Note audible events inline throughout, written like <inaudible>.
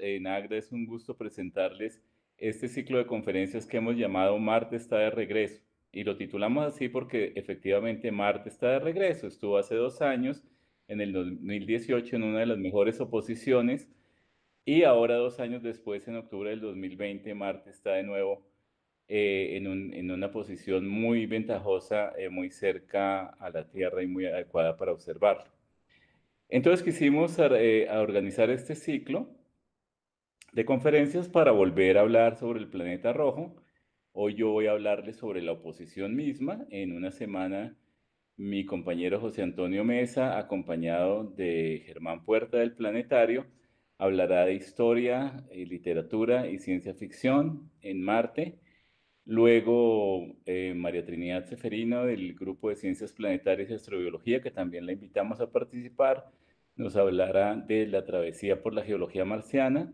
Eh, en AGRA es un gusto presentarles este ciclo de conferencias que hemos llamado Marte está de regreso. Y lo titulamos así porque efectivamente Marte está de regreso. Estuvo hace dos años, en el 2018, en una de las mejores oposiciones. Y ahora, dos años después, en octubre del 2020, Marte está de nuevo eh, en, una posición muy ventajosa, eh, muy cerca a la Tierra y muy adecuada para observarlo. Entonces quisimos organizar este ciclo de conferencias para volver a hablar sobre el planeta rojo. Hoy yo voy a hablarles sobre la oposición misma. En una semana mi compañero José Antonio Mesa, acompañado de Germán Puerta del Planetario, hablará de historia, eh, literatura y ciencia ficción en Marte. Luego, eh, María Trinidad Seferino del Grupo de Ciencias Planetarias y Astrobiología, que también la invitamos a participar, nos hablará de la travesía por la geología marciana.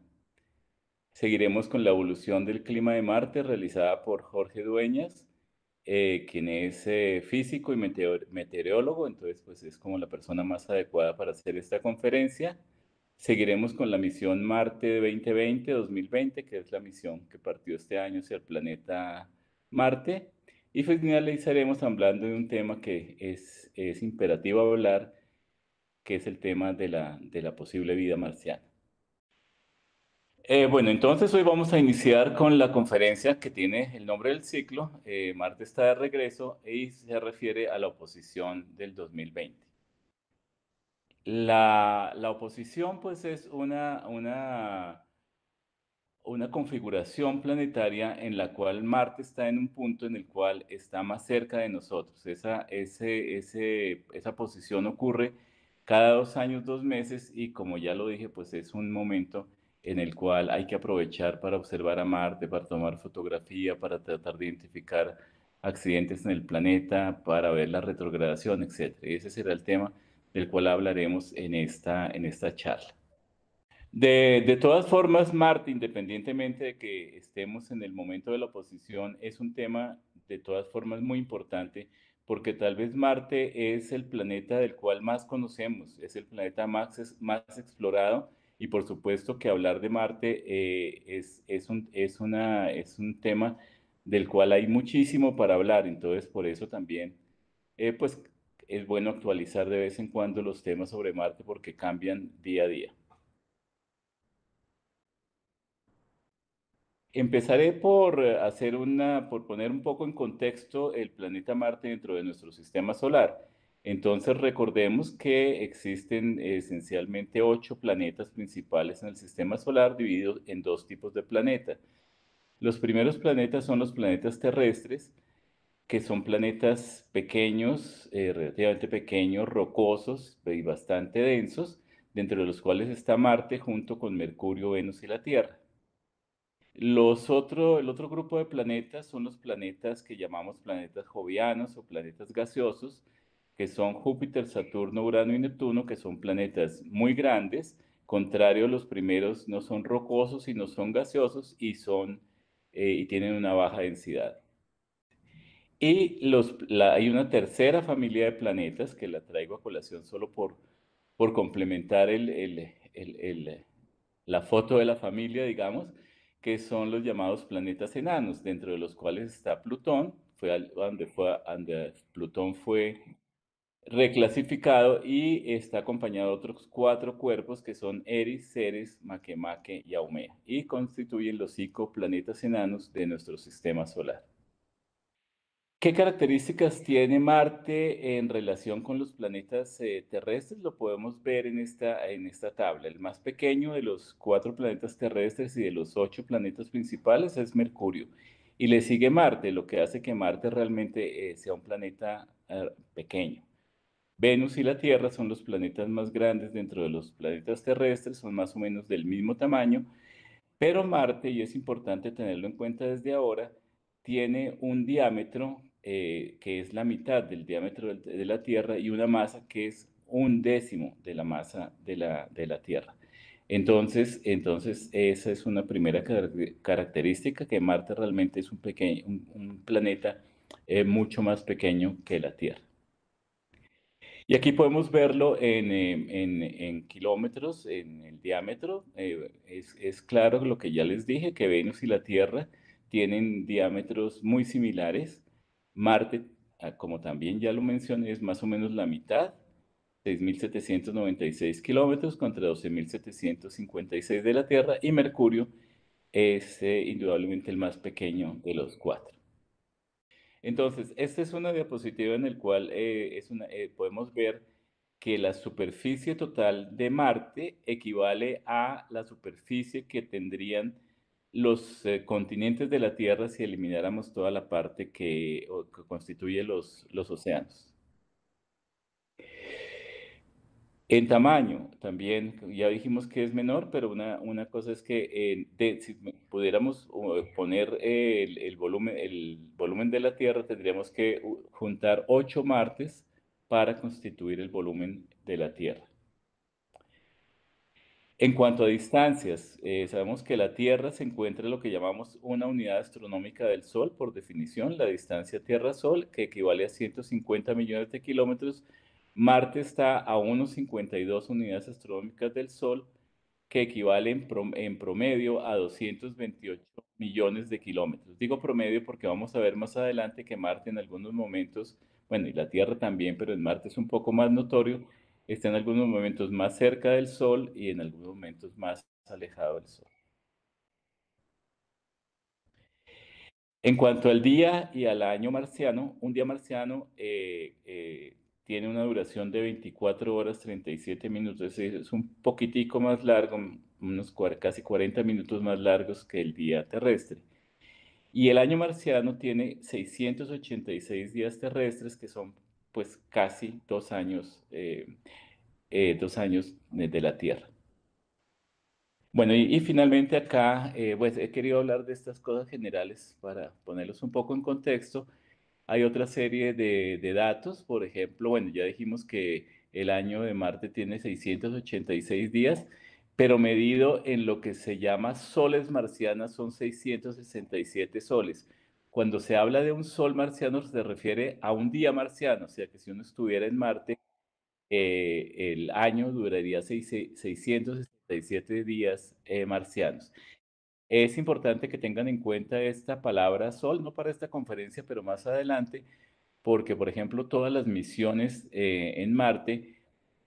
Seguiremos con la evolución del clima de Marte realizada por Jorge Dueñas, eh, quien es eh, físico y meteorólogo, entonces pues es como la persona más adecuada para hacer esta conferencia. Seguiremos con la misión Marte 2020-2020, que es la misión que partió este año hacia el planeta Marte. Y pues, finalizaremos hablando de un tema que es, es imperativo hablar, que es el tema de la, de la posible vida marciana. Eh, bueno, entonces hoy vamos a iniciar con la conferencia que tiene el nombre del ciclo, eh, Marte está de regreso, y se refiere a la oposición del 2020. La, oposición pues es una, una, una configuración planetaria en la cual Marte está en un punto en el cual está más cerca de nosotros. Esa, esa posición ocurre cada dos años, dos meses, y como ya lo dije, pues es un momento en el cual hay que aprovechar para observar a Marte, para tomar fotografía, para tratar de identificar accidentes en el planeta, para ver la retrogradación, etc. ese será el tema del cual hablaremos en esta, en esta charla. De, de, todas formas, Marte, independientemente de que estemos en el momento de la oposición, es un tema de todas formas muy importante porque tal vez Marte es el planeta del cual más conocemos, es el planeta más, más explorado y por supuesto que hablar de Marte eh, es, un, tema del cual hay muchísimo para hablar. Entonces, por eso también, eh, pues, es bueno actualizar de vez en cuando los temas sobre Marte porque cambian día a día. Empezaré por hacer por poner un poco en contexto el planeta Marte dentro de nuestro sistema solar. Entonces recordemos que existen esencialmente ocho planetas principales en el sistema solar divididos en dos tipos de planetas. Los primeros planetas son los planetas terrestres, que son planetas pequeños, eh, relativamente pequeños, rocosos y bastante densos, dentro de los cuales está Marte junto con Mercurio, Venus y la Tierra. el otro grupo de planetas son los planetas que llamamos planetas jovianos o planetas gaseosos, que son Júpiter, Saturno, Urano y Neptuno, que son planetas muy grandes, contrario los primeros no son rocosos y no son gaseosos y son eh, y tienen una baja densidad. Y los, hay una tercera familia de planetas que la traigo a colación solo por, por complementar el, el, el, la foto de la familia, digamos, que son los llamados planetas enanos, dentro de los cuales está Plutón, fue donde, fue, donde Plutón fue reclasificado y está acompañado de otros cuatro cuerpos que son Eris, Ceres, Makemake y Aumea y constituyen los cinco planetas enanos de nuestro sistema solar. ¿Qué características tiene Marte en relación con los planetas eh, terrestres? Lo podemos ver en esta, en esta tabla. El más pequeño de los cuatro planetas terrestres y de los ocho planetas principales es Mercurio. Y le sigue Marte, lo que hace que Marte realmente eh, sea un planeta eh, pequeño. Venus y la Tierra son los planetas más grandes dentro de los planetas terrestres, son más o menos del mismo tamaño, pero Marte, y es importante tenerlo en cuenta desde ahora, tiene un diámetro eh, que es la mitad del diámetro de la Tierra y una masa que es un décimo de la masa de la, Tierra. Entonces, entonces, esa es una primera característica, que Marte realmente es un, pequeño, planeta eh, mucho más pequeño que la Tierra. Y aquí podemos verlo en, em, kilómetros, en el diámetro. Eh, es, claro lo que ya les dije, que Venus y la Tierra tienen diámetros muy similares. Marte, ah, como también ya lo mencioné, es más o menos la mitad, 6.796 kilómetros contra 12.756 de la Tierra. Y Mercurio es eh, indudablemente el más pequeño de los cuatro. Entonces, esta es una diapositiva en la cual eh, eh, podemos ver que la superficie total de Marte equivale a la superficie que tendrían los eh, continentes de la Tierra si elimináramos toda la parte que, constituye los océanos. En tamaño, también, ya dijimos que es menor, pero una, cosa es que eh, si pudiéramos poner el, volumen, el volumen de la Tierra, tendríamos que juntar ocho martes para constituir el volumen de la Tierra. En cuanto a distancias, eh, sabemos que la Tierra se encuentra en lo que llamamos una unidad astronómica del Sol, por definición, la distancia Tierra-Sol, que equivale a 150 millones de kilómetros, Marte está a unos 52 unidades astronómicas del Sol, que equivalen en promedio a 228 millones de kilómetros. Digo promedio porque vamos a ver más adelante que Marte en algunos momentos, bueno, y la Tierra también, pero en Marte es un poco más notorio, está en algunos momentos más cerca del Sol y en algunos momentos más alejado del Sol. En cuanto al día y al año marciano, un día marciano eh, eh, tiene una duración de 24 horas 37 minutos, es un poquitico más largo, unos casi 40 minutos más largos que el día terrestre. Y el año marciano tiene 686 días terrestres, que son pues casi dos años, eh, eh, dos años de la Tierra. Bueno, y, finalmente acá, eh, pues he querido hablar de estas cosas generales para ponerlos un poco en contexto. Hay otra serie de, datos, por ejemplo, bueno, ya dijimos que el año de Marte tiene 686 días, pero medido en lo que se llama soles marcianas son 667 soles. Cuando se habla de un sol marciano se refiere a un día marciano, o sea que si uno estuviera en Marte, eh, el año duraría 667 días eh, marcianos. Es importante que tengan en cuenta esta palabra sol, no para esta conferencia, pero más adelante, porque, por ejemplo, todas las misiones eh, en Marte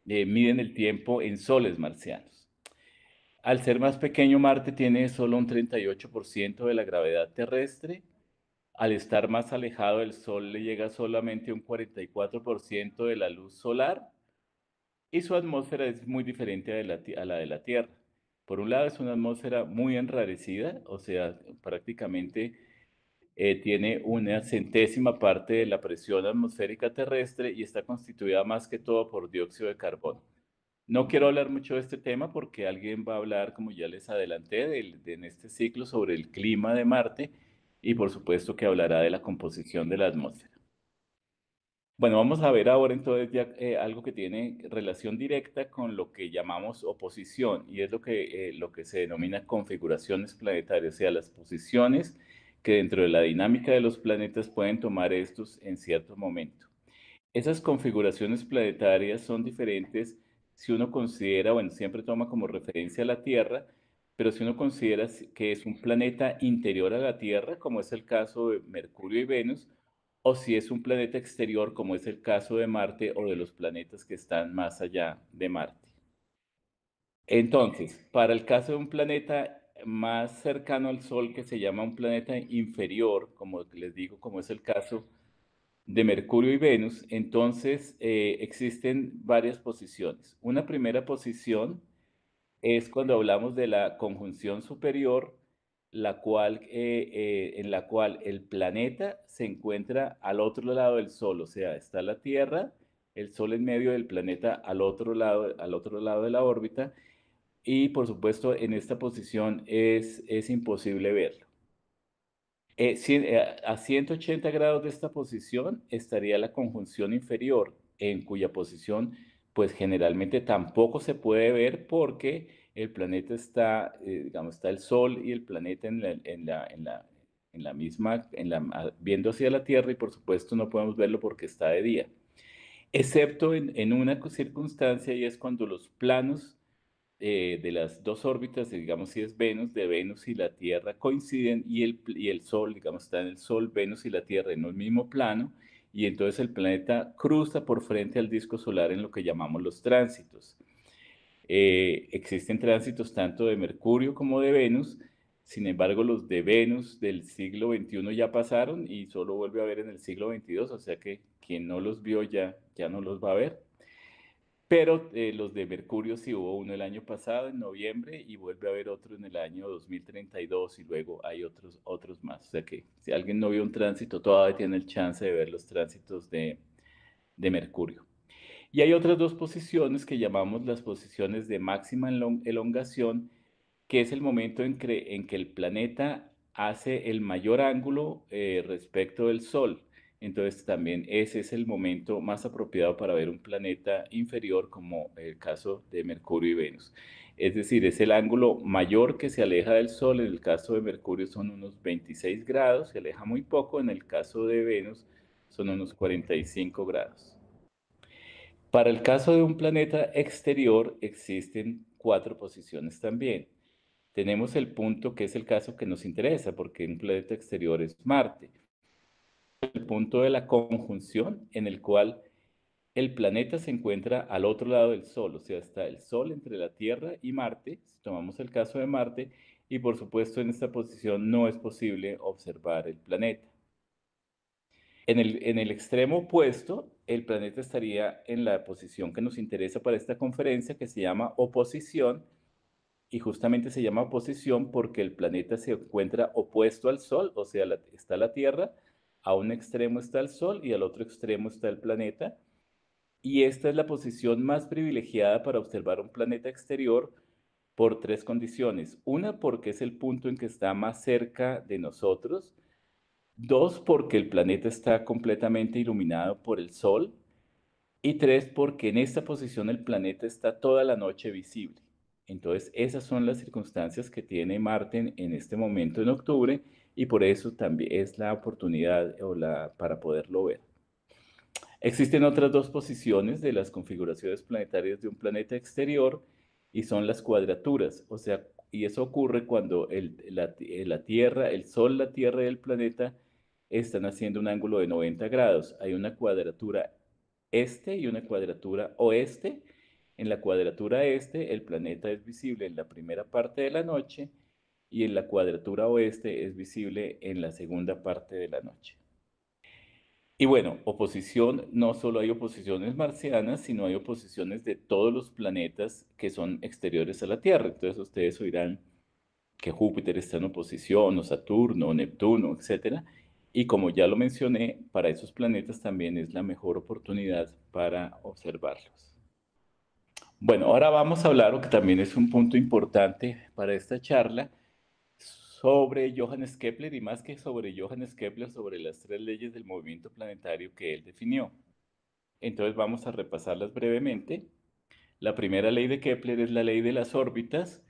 eh, miden el tiempo en soles marcianos. Al ser más pequeño, Marte tiene solo un 38% de la gravedad terrestre. Al estar más alejado del Sol, le llega solamente un 44% de la luz solar. Y su atmósfera es muy diferente a la de la Tierra. Por un lado es una atmósfera muy enrarecida, o sea, prácticamente eh, tiene una centésima parte de la presión atmosférica terrestre y está constituida más que todo por dióxido de carbono. No quiero hablar mucho de este tema porque alguien va a hablar, como ya les adelanté, en este ciclo sobre el clima de Marte y por supuesto que hablará de la composición de la atmósfera. Bueno, vamos a ver ahora entonces eh, algo que tiene relación directa con lo que llamamos oposición y es lo que, eh, lo que se denomina configuraciones planetarias, o sea, las posiciones que dentro de la dinámica de los planetas pueden tomar estos en cierto momento. Esas configuraciones planetarias son diferentes si uno considera, bueno, siempre toma como referencia a la Tierra, pero si uno considera que es un planeta interior a la Tierra, como es el caso de Mercurio y Venus, o si es un planeta exterior, como es el caso de Marte o de los planetas que están más allá de Marte. Entonces, para el caso de un planeta más cercano al Sol, que se llama un planeta inferior, como les digo, como es el caso de Mercurio y Venus, entonces eh, existen varias posiciones. Una primera posición es cuando hablamos de la conjunción superior, la cual, eh, eh, en la cual el planeta se encuentra al otro lado del Sol, o sea, está la Tierra, el Sol en medio del planeta al otro lado, al otro lado de la órbita, y por supuesto en esta posición es, imposible verlo. Eh, a 180 grados de esta posición estaría la conjunción inferior, en cuya posición pues generalmente tampoco se puede ver porque el planeta está, eh, digamos, está el Sol y el planeta en la, misma, en la, viendo hacia la Tierra y por supuesto no podemos verlo porque está de día, excepto en, una circunstancia y es cuando los planos eh, de las dos órbitas, digamos si es Venus, de Venus y la Tierra coinciden y el, y el Sol, digamos, está en el Sol, Venus y la Tierra en un mismo plano y entonces el planeta cruza por frente al disco solar en lo que llamamos los tránsitos. Eh, existen tránsitos tanto de Mercurio como de Venus, sin embargo los de Venus del siglo XXI ya pasaron y solo vuelve a ver en el siglo XXII, o sea que quien no los vio ya, ya no los va a ver. Pero eh, los de Mercurio sí hubo uno el año pasado, en noviembre, y vuelve a haber otro en el año 2032 y luego hay otros, otros más. O sea que si alguien no vio un tránsito, todavía tiene el chance de ver los tránsitos de, de Mercurio. Y hay otras dos posiciones que llamamos las posiciones de máxima elongación, que es el momento en que, el planeta hace el mayor ángulo eh, respecto del Sol. Entonces también ese es el momento más apropiado para ver un planeta inferior como el caso de Mercurio y Venus. Es decir, es el ángulo mayor que se aleja del Sol. En el caso de Mercurio son unos 26 grados, se aleja muy poco. En el caso de Venus son unos 45 grados. Para el caso de un planeta exterior existen cuatro posiciones también. Tenemos el punto que es el caso que nos interesa, porque un planeta exterior es Marte. El punto de la conjunción en el cual el planeta se encuentra al otro lado del Sol, o sea, está el Sol entre la Tierra y Marte, si tomamos el caso de Marte, y por supuesto en esta posición no es posible observar el planeta. En el, extremo opuesto, el planeta estaría en la posición que nos interesa para esta conferencia, que se llama oposición, y justamente se llama oposición porque el planeta se encuentra opuesto al Sol, o sea, está la Tierra, a un extremo está el Sol y al otro extremo está el planeta, y esta es la posición más privilegiada para observar un planeta exterior por tres condiciones. Una, porque es el punto en que está más cerca de nosotros, Dos, porque el planeta está completamente iluminado por el Sol. Y tres, porque en esta posición el planeta está toda la noche visible. Entonces, esas son las circunstancias que tiene Marte en, este momento en octubre y por eso también es la oportunidad o la, para poderlo ver. Existen otras dos posiciones de las configuraciones planetarias de un planeta exterior y son las cuadraturas, o sea, y eso ocurre cuando la, la, Tierra, el Sol, la Tierra y el planeta están haciendo un ángulo de 90 grados. Hay una cuadratura este y una cuadratura oeste. En la cuadratura este, el planeta es visible en la primera parte de la noche y en la cuadratura oeste es visible en la segunda parte de la noche. Y bueno, oposición, no solo hay oposiciones marcianas, sino hay oposiciones de todos los planetas que son exteriores a la Tierra. Entonces ustedes oirán que Júpiter está en oposición, o Saturno, o Neptuno, etc. Y como ya lo mencioné, para esos planetas también es la mejor oportunidad para observarlos. Bueno, ahora vamos a hablar, o que también es un punto importante para esta charla, sobre Johannes Kepler y más que sobre Johannes Kepler, sobre las tres leyes del movimiento planetario que él definió. Entonces vamos a repasarlas brevemente. La primera ley de Kepler es la ley de las órbitas,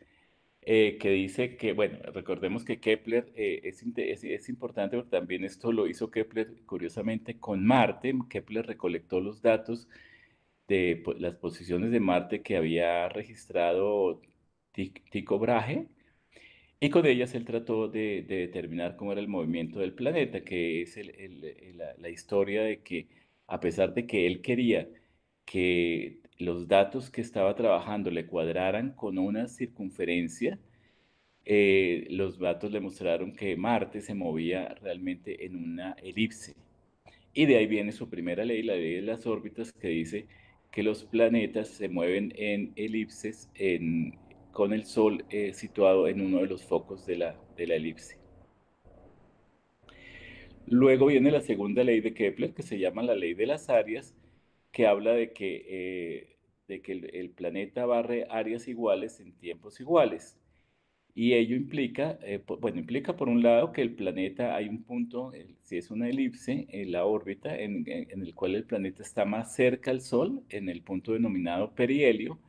eh, que dice que, bueno, recordemos que Kepler eh, es, es, importante porque también esto lo hizo Kepler curiosamente con Marte. Kepler recolectó los datos de pues, las posiciones de Marte que había registrado Tico Brahe y con ellas él trató de, determinar cómo era el movimiento del planeta, que es la, historia de que a pesar de que él quería que los datos que estaba trabajando le cuadraran con una circunferencia, eh, los datos le mostraron que Marte se movía realmente en una elipse. Y de ahí viene su primera ley, la ley de las órbitas, que dice que los planetas se mueven en elipses en, con el Sol eh, situado en uno de los focos de la, elipse. Luego viene la segunda ley de Kepler, que se llama la ley de las áreas, que habla de que, eh, de que el, planeta barre áreas iguales en tiempos iguales. Y ello implica, eh, bueno, implica por un lado que el planeta, hay un punto, si es una elipse, en la órbita, en, el cual el planeta está más cerca al Sol, en el punto denominado perihelio,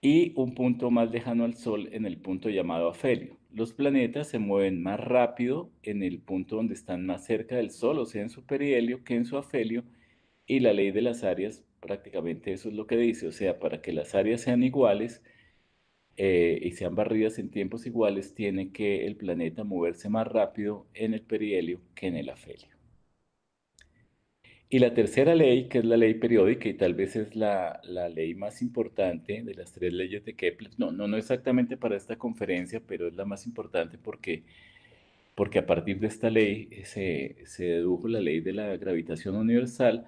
y un punto más lejano al Sol en el punto llamado afelio. Los planetas se mueven más rápido en el punto donde están más cerca del Sol, o sea, en su perihelio que en su afelio, y la ley de las áreas, prácticamente eso es lo que dice, o sea, para que las áreas sean iguales eh, y sean barridas en tiempos iguales, tiene que el planeta moverse más rápido en el perihelio que en el afelio. Y la tercera ley, que es la ley periódica y tal vez es la, ley más importante de las tres leyes de Kepler, no, no, no exactamente para esta conferencia, pero es la más importante porque, porque a partir de esta ley eh, se, se dedujo la ley de la gravitación universal,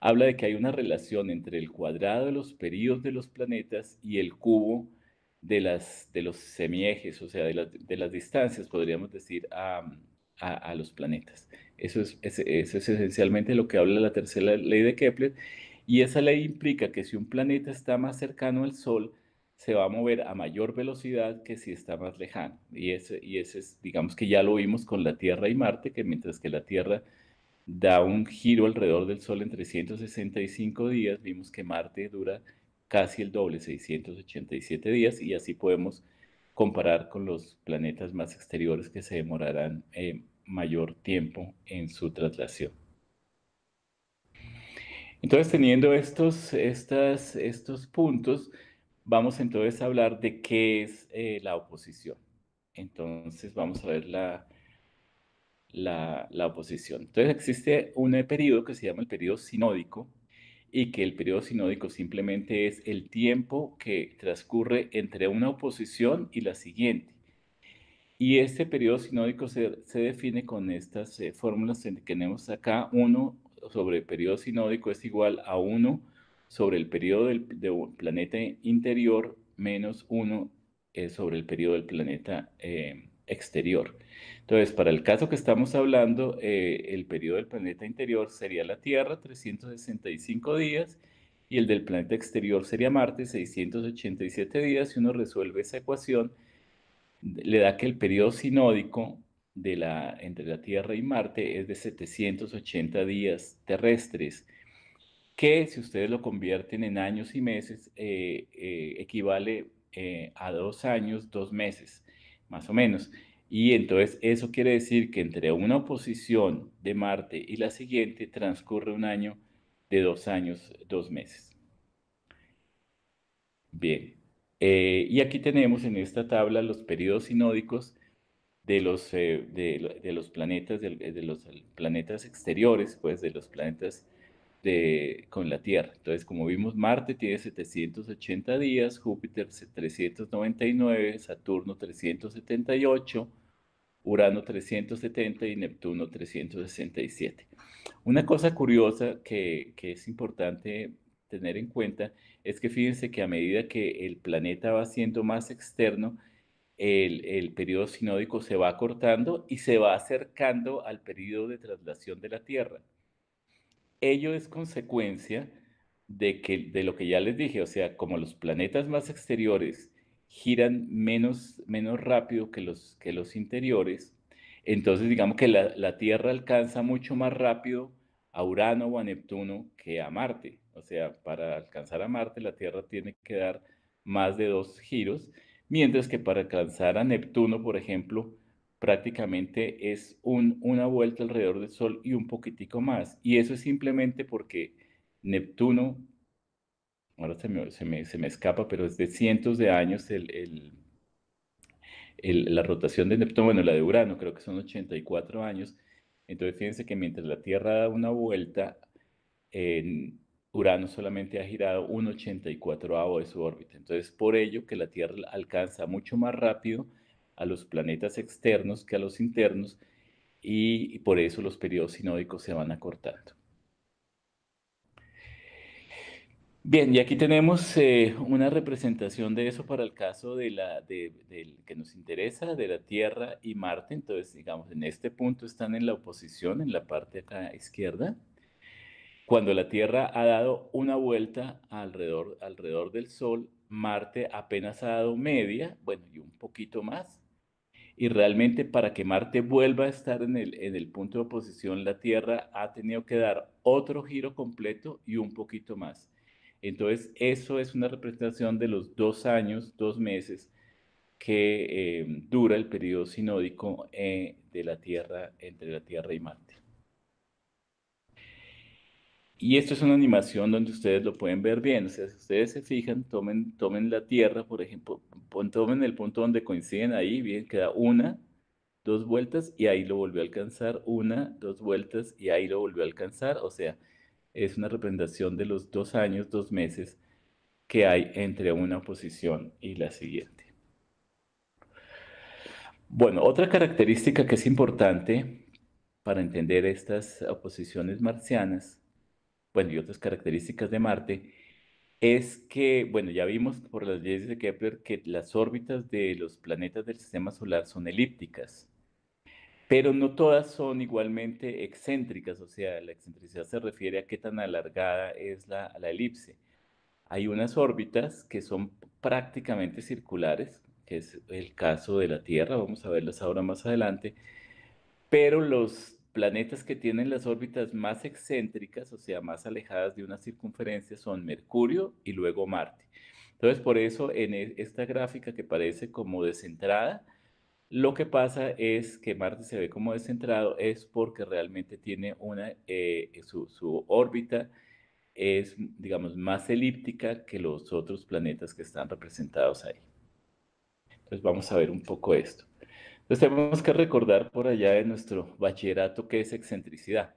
habla de que hay una relación entre el cuadrado de los periodos de los planetas y el cubo de, de los semiejes, o sea, de, las distancias, podríamos decir, a los planetas. Eso es, esencialmente lo que habla la tercera ley de Kepler. Y esa ley implica que si un planeta está más cercano al Sol, se va a mover a mayor velocidad que si está más lejano. Y ese, y ese es, digamos que ya lo vimos con la Tierra y Marte, que mientras que la Tierra da un giro alrededor del Sol en 365 días, vimos que Marte dura casi el doble, 687 días, y así podemos comparar con los planetas más exteriores que se demorarán eh, mayor tiempo en su traslación. Entonces, teniendo estos, estas, estos puntos, vamos entonces a hablar de qué es eh, la oposición. Entonces, vamos a ver la, la, oposición. Entonces, existe un periodo que se llama el periodo sinódico y que el periodo sinódico simplemente es el tiempo que transcurre entre una oposición y la siguiente. Y este periodo sinódico se, define con estas eh, fórmulas que tenemos acá. 1 sobre el periodo sinódico es igual a 1 eh, sobre el periodo del, planeta interior eh, menos 1 sobre el periodo del planeta exterior. Entonces, para el caso que estamos hablando, el periodo del planeta interior sería la Tierra, 365 días, y el del planeta exterior sería Marte, 687 días. Si uno resuelve esa ecuación, le da que el periodo sinódico de la, entre la Tierra y Marte es de 780 días terrestres, que si ustedes lo convierten en años y meses, eh, eh, equivale eh, a dos años, dos meses, más o menos. Y entonces eso quiere decir que entre una oposición de Marte y la siguiente transcurre un año de dos años, dos meses. Bien. Eh, y aquí tenemos en esta tabla los periodos sinódicos de los, eh, de, los planetas, eh, de, los planetas exteriores, pues de los planetas con la Tierra. Entonces, como vimos, Marte tiene 780 días, Júpiter 399, Saturno 378, Urano 370 y Neptuno 367. Una cosa curiosa que, que es importante tener en cuenta es que fíjense que a medida que el planeta va siendo más externo, el, el periodo sinódico se va acortando y se va acercando al periodo de traslación de la Tierra. Ello es consecuencia de, que, de lo que ya les dije, o sea, como los planetas más exteriores giran menos, menos rápido que los, que los interiores, entonces digamos que la, la Tierra alcanza mucho más rápido a Urano o a Neptuno que a Marte. O sea, para alcanzar a Marte, la Tierra tiene que dar más de dos giros, mientras que para alcanzar a Neptuno, por ejemplo, prácticamente es una vuelta alrededor del Sol y un poquitico más. Y eso es simplemente porque Neptuno, ahora se me, escapa, pero es de cientos de años la rotación de Neptuno, bueno, la de Urano, creo que son 84 años. Entonces, fíjense que mientras la Tierra da una vuelta, en Urano solamente ha girado un 84 de su órbita. Entonces, por ello que la Tierra alcanza mucho más rápido a los planetas externos que a los internos y, por eso los periodos sinódicos se van acortando. Bien, y aquí tenemos eh, una representación de eso para el caso de la, que nos interesa, de la Tierra y Marte. Entonces, digamos, en este punto están en la oposición, en la parte acá izquierda. Cuando la Tierra ha dado una vuelta alrededor, del Sol, Marte apenas ha dado media, bueno, y un poquito más. Y realmente para que Marte vuelva a estar en el, punto de oposición, la Tierra ha tenido que dar otro giro completo y un poquito más. Entonces, eso es una representación de los dos años, dos meses que eh, dura el periodo sinódico eh, de la Tierra, entre la Tierra y Marte. Y esto es una animación donde ustedes lo pueden ver bien. O sea, si ustedes se fijan, tomen, tomen la tierra, por ejemplo, tomen el punto donde coinciden ahí, bien, queda una, dos vueltas y ahí lo volvió a alcanzar, una, dos vueltas y ahí lo volvió a alcanzar. O sea, es una representación de los dos años, dos meses que hay entre una oposición y la siguiente. Bueno, otra característica que es importante para entender estas oposiciones marcianas bueno, y otras características de Marte, es que, bueno, ya vimos por las leyes de Kepler que las órbitas de los planetas del sistema solar son elípticas, pero no todas son igualmente excéntricas, o sea, la excentricidad se refiere a qué tan alargada es la, la elipse. Hay unas órbitas que son prácticamente circulares, que es el caso de la Tierra, vamos a verlas ahora más adelante, pero los planetas que tienen las órbitas más excéntricas, o sea, más alejadas de una circunferencia, son Mercurio y luego Marte. Entonces, por eso en e, esta gráfica que parece como descentrada, lo que pasa es que Marte se ve como descentrado, es porque realmente tiene una, eh, su, su órbita es, digamos, más elíptica que los otros planetas que están representados ahí. Entonces vamos a ver un poco esto. Entonces tenemos que recordar por allá de nuestro bachillerato qué es excentricidad.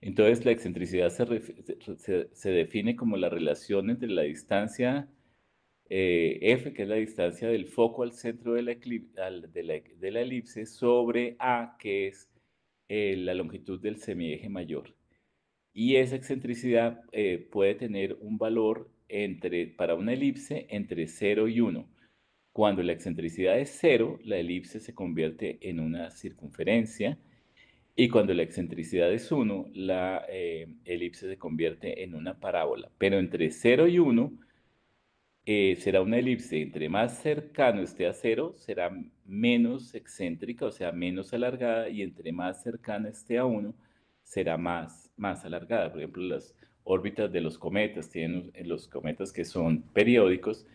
Entonces la excentricidad se, define como la relación entre la distancia eh, f, que es la distancia del foco al centro de la, elipse, sobre a, que es eh, la longitud del semieje mayor. Y esa excentricidad eh, puede tener un valor entre, para una elipse entre 0 y 1. Cuando la excentricidad es cero, la elipse se convierte en una circunferencia y cuando la excentricidad es 1, la eh, elipse se convierte en una parábola. Pero entre 0 y 1 eh, será una elipse. Entre más cercano esté a 0, será menos excéntrica, o sea, menos alargada, y entre más cercana esté a 1, será más, más alargada. Por ejemplo, las órbitas de los cometas, tienen los cometas que son periódicos,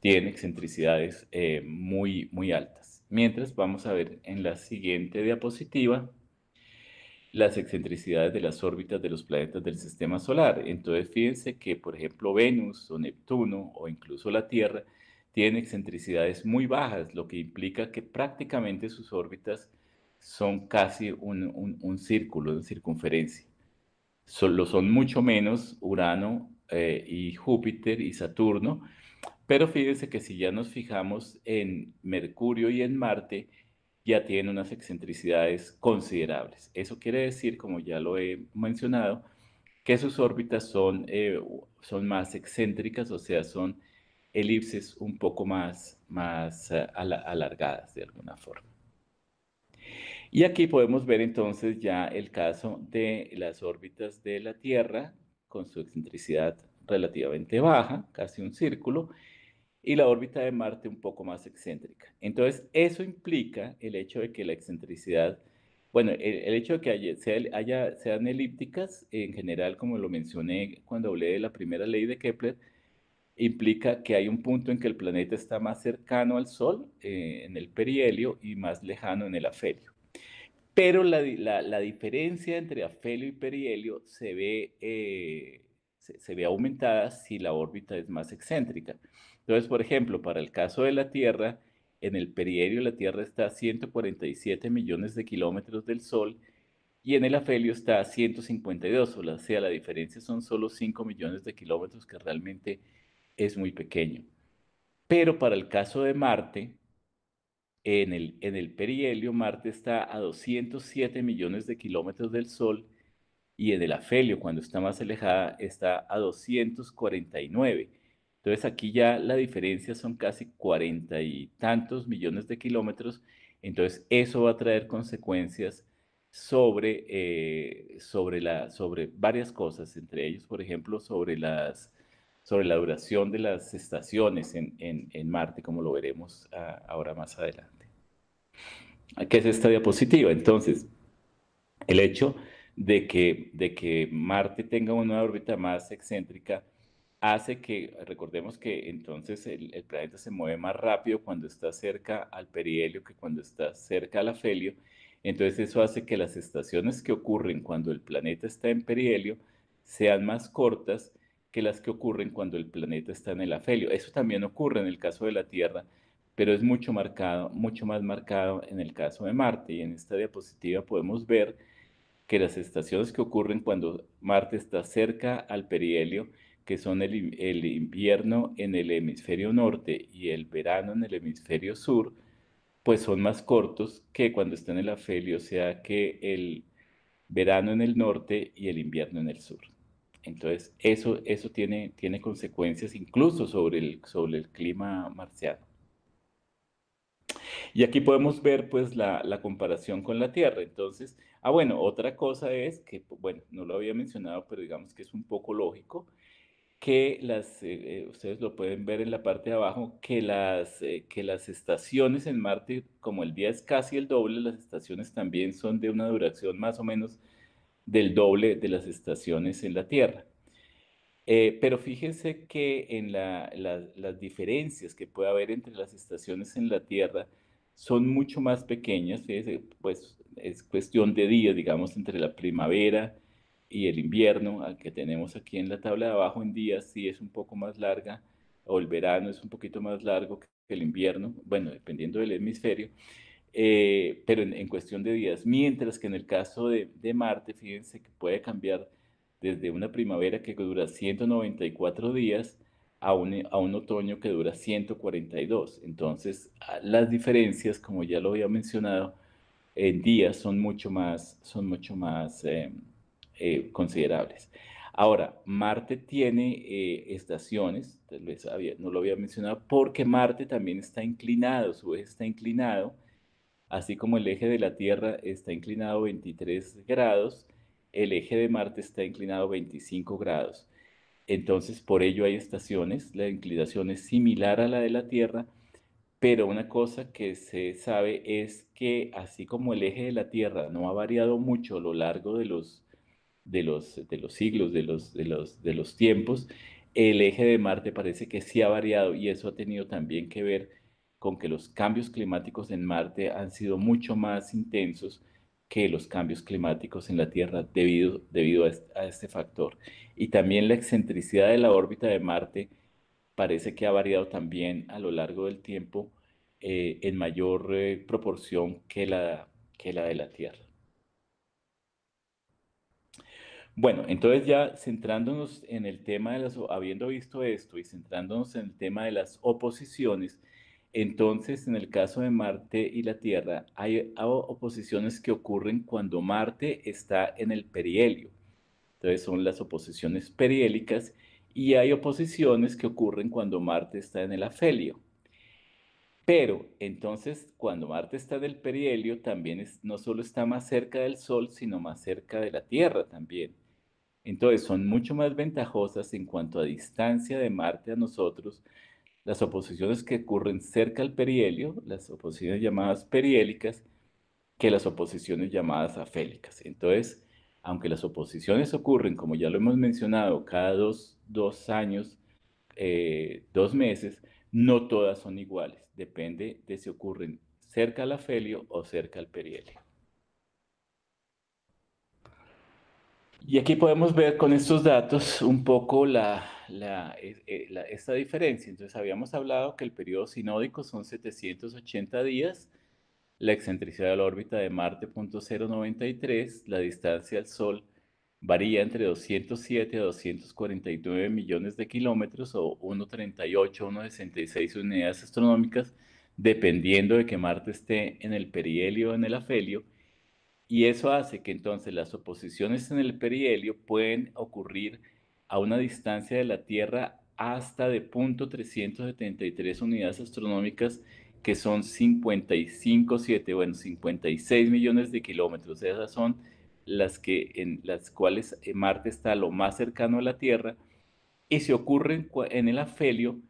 tiene excentricidades eh, muy, muy altas. Mientras vamos a ver en la siguiente diapositiva las excentricidades de las órbitas de los planetas del sistema solar. Entonces fíjense que, por ejemplo, Venus o Neptuno o incluso la Tierra tiene excentricidades muy bajas, lo que implica que prácticamente sus órbitas son casi un, círculo, una circunferencia. lo son mucho menos Urano eh, y Júpiter y Saturno, pero fíjense que si ya nos fijamos en Mercurio y en Marte, ya tienen unas excentricidades considerables. Eso quiere decir, como ya lo he mencionado, que sus órbitas son, eh, son más excéntricas, o sea, son elipses un poco más, más eh, alargadas de alguna forma. Y aquí podemos ver entonces ya el caso de las órbitas de la Tierra con su excentricidad relativamente baja, casi un círculo, y la órbita de Marte un poco más excéntrica. Entonces, eso implica el hecho de que la excentricidad, bueno, el, hecho de que haya, sean elípticas, en general, como lo mencioné cuando hablé de la primera ley de Kepler, implica que hay un punto en que el planeta está más cercano al Sol eh, en el perihelio y más lejano en el afelio. Pero la, la, diferencia entre afelio y perihelio se ve, eh, se, se ve aumentada si la órbita es más excéntrica. Entonces, por ejemplo, para el caso de la Tierra, en el perihelio la Tierra está a 147 millones de kilómetros del Sol y en el afelio está a 152, o sea, la diferencia son solo 5 millones de kilómetros, que realmente es muy pequeño. Pero para el caso de Marte, en el, en el perihelio Marte está a 207 millones de kilómetros del Sol y en el afelio, cuando está más alejada, está a 249 entonces aquí ya la diferencia son casi cuarenta y tantos millones de kilómetros, entonces eso va a traer consecuencias sobre, eh, sobre, varias cosas, entre ellos, por ejemplo, sobre, las, sobre la duración de las estaciones en, Marte, como lo veremos ah, ahora más adelante. ¿Qué es esta diapositiva? Entonces, el hecho de que, de que Marte tenga una órbita más excéntrica hace que, recordemos que entonces el, planeta se mueve más rápido cuando está cerca al perihelio que cuando está cerca al afelio. Entonces eso hace que las estaciones que ocurren cuando el planeta está en perihelio sean más cortas que las que ocurren cuando el planeta está en el afelio. Eso también ocurre en el caso de la Tierra, pero es mucho marcado, mucho más marcado en el caso de Marte. Y en esta diapositiva podemos ver que las estaciones que ocurren cuando Marte está cerca al perihelio que son el, invierno en el hemisferio norte y el verano en el hemisferio sur, pues son más cortos que cuando están en el afelio, o sea que el verano en el norte y el invierno en el sur. Entonces, eso, eso tiene, tiene consecuencias incluso sobre el, sobre el clima marciano. Y aquí podemos ver pues la, comparación con la Tierra. Entonces, ah bueno, otra cosa es que, bueno, no lo había mencionado, pero digamos que es un poco lógico, que las, eh, eh, ustedes lo pueden ver en la parte de abajo, que las, eh, que las estaciones en Marte, como el día es casi el doble, las estaciones también son de una duración más o menos del doble de las estaciones en la Tierra. pero fíjense que en la, las diferencias que puede haber entre las estaciones en la Tierra son mucho más pequeñas, fíjense, pues es cuestión de días, digamos, entre la primavera, y el invierno al que tenemos aquí en la tabla de abajo en días sí es un poco más larga o el verano es un poquito más largo que el invierno, bueno, dependiendo del hemisferio, eh, pero en, cuestión de días. Mientras que en el caso de, Marte, fíjense que puede cambiar desde una primavera que dura 194 días a un, a un otoño que dura 142. Entonces, ah, las diferencias, como ya lo había mencionado, en días son mucho más, son mucho más em, eh, considerables. Ahora, Marte tiene eh, estaciones, tal vez no lo había mencionado, porque Marte también está inclinado, su eje está inclinado, así como el eje de la Tierra está inclinado 23 grados, el eje de Marte está inclinado 25 grados. Entonces, por ello hay estaciones, la inclinación es similar a la de la Tierra, pero una cosa que se sabe es que así como el eje de la Tierra no ha variado mucho a lo largo de los de los, de los siglos, de los, de, los, tiempos, el eje de Marte parece que sí ha variado y eso ha tenido también que ver con que los cambios climáticos en Marte han sido mucho más intensos que los cambios climáticos en la Tierra debido, debido a, este, factor. Y también la excentricidad de la órbita de Marte parece que ha variado también a lo largo del tiempo eh, en mayor eh, proporción que la, que la de la Tierra. Bueno, entonces ya centrándonos en el tema de las, habiendo visto esto y centrándonos en el tema de las oposiciones, entonces en el caso de Marte y la Tierra hay oposiciones que ocurren cuando Marte está en el perihelio. Entonces son las oposiciones perihélicas y hay oposiciones que ocurren cuando Marte está en el afelio. Pero entonces cuando Marte está en el perihelio también no solo está más cerca del Sol, sino más cerca de la Tierra también. Entonces son mucho más ventajosas en cuanto a distancia de Marte a nosotros las oposiciones que ocurren cerca al perihelio, las oposiciones llamadas perihélicas, que las oposiciones llamadas afélicas. Entonces, aunque las oposiciones ocurren, como ya lo hemos mencionado, cada dos, años, eh, dos meses, no todas son iguales. Depende de si ocurren cerca al afelio o cerca al perihelio. Y aquí podemos ver con estos datos un poco eh, eh, esta diferencia. Entonces, habíamos hablado que el periodo sinódico son 780 días, la excentricidad de la órbita de Marte, 0.093, la distancia al Sol varía entre 207 a 249 millones de kilómetros o 1,38, 1,66 unidades astronómicas, dependiendo de que Marte esté en el perihelio o en el afelio, y eso hace que entonces las oposiciones en el perihelio pueden ocurrir a una distancia de la Tierra hasta de punto 373 unidades astronómicas, que son 55, 7, bueno, 56 millones de kilómetros. Esas son las, que, en las cuales eh, Marte está lo más cercano a la Tierra y se ocurren en el afelio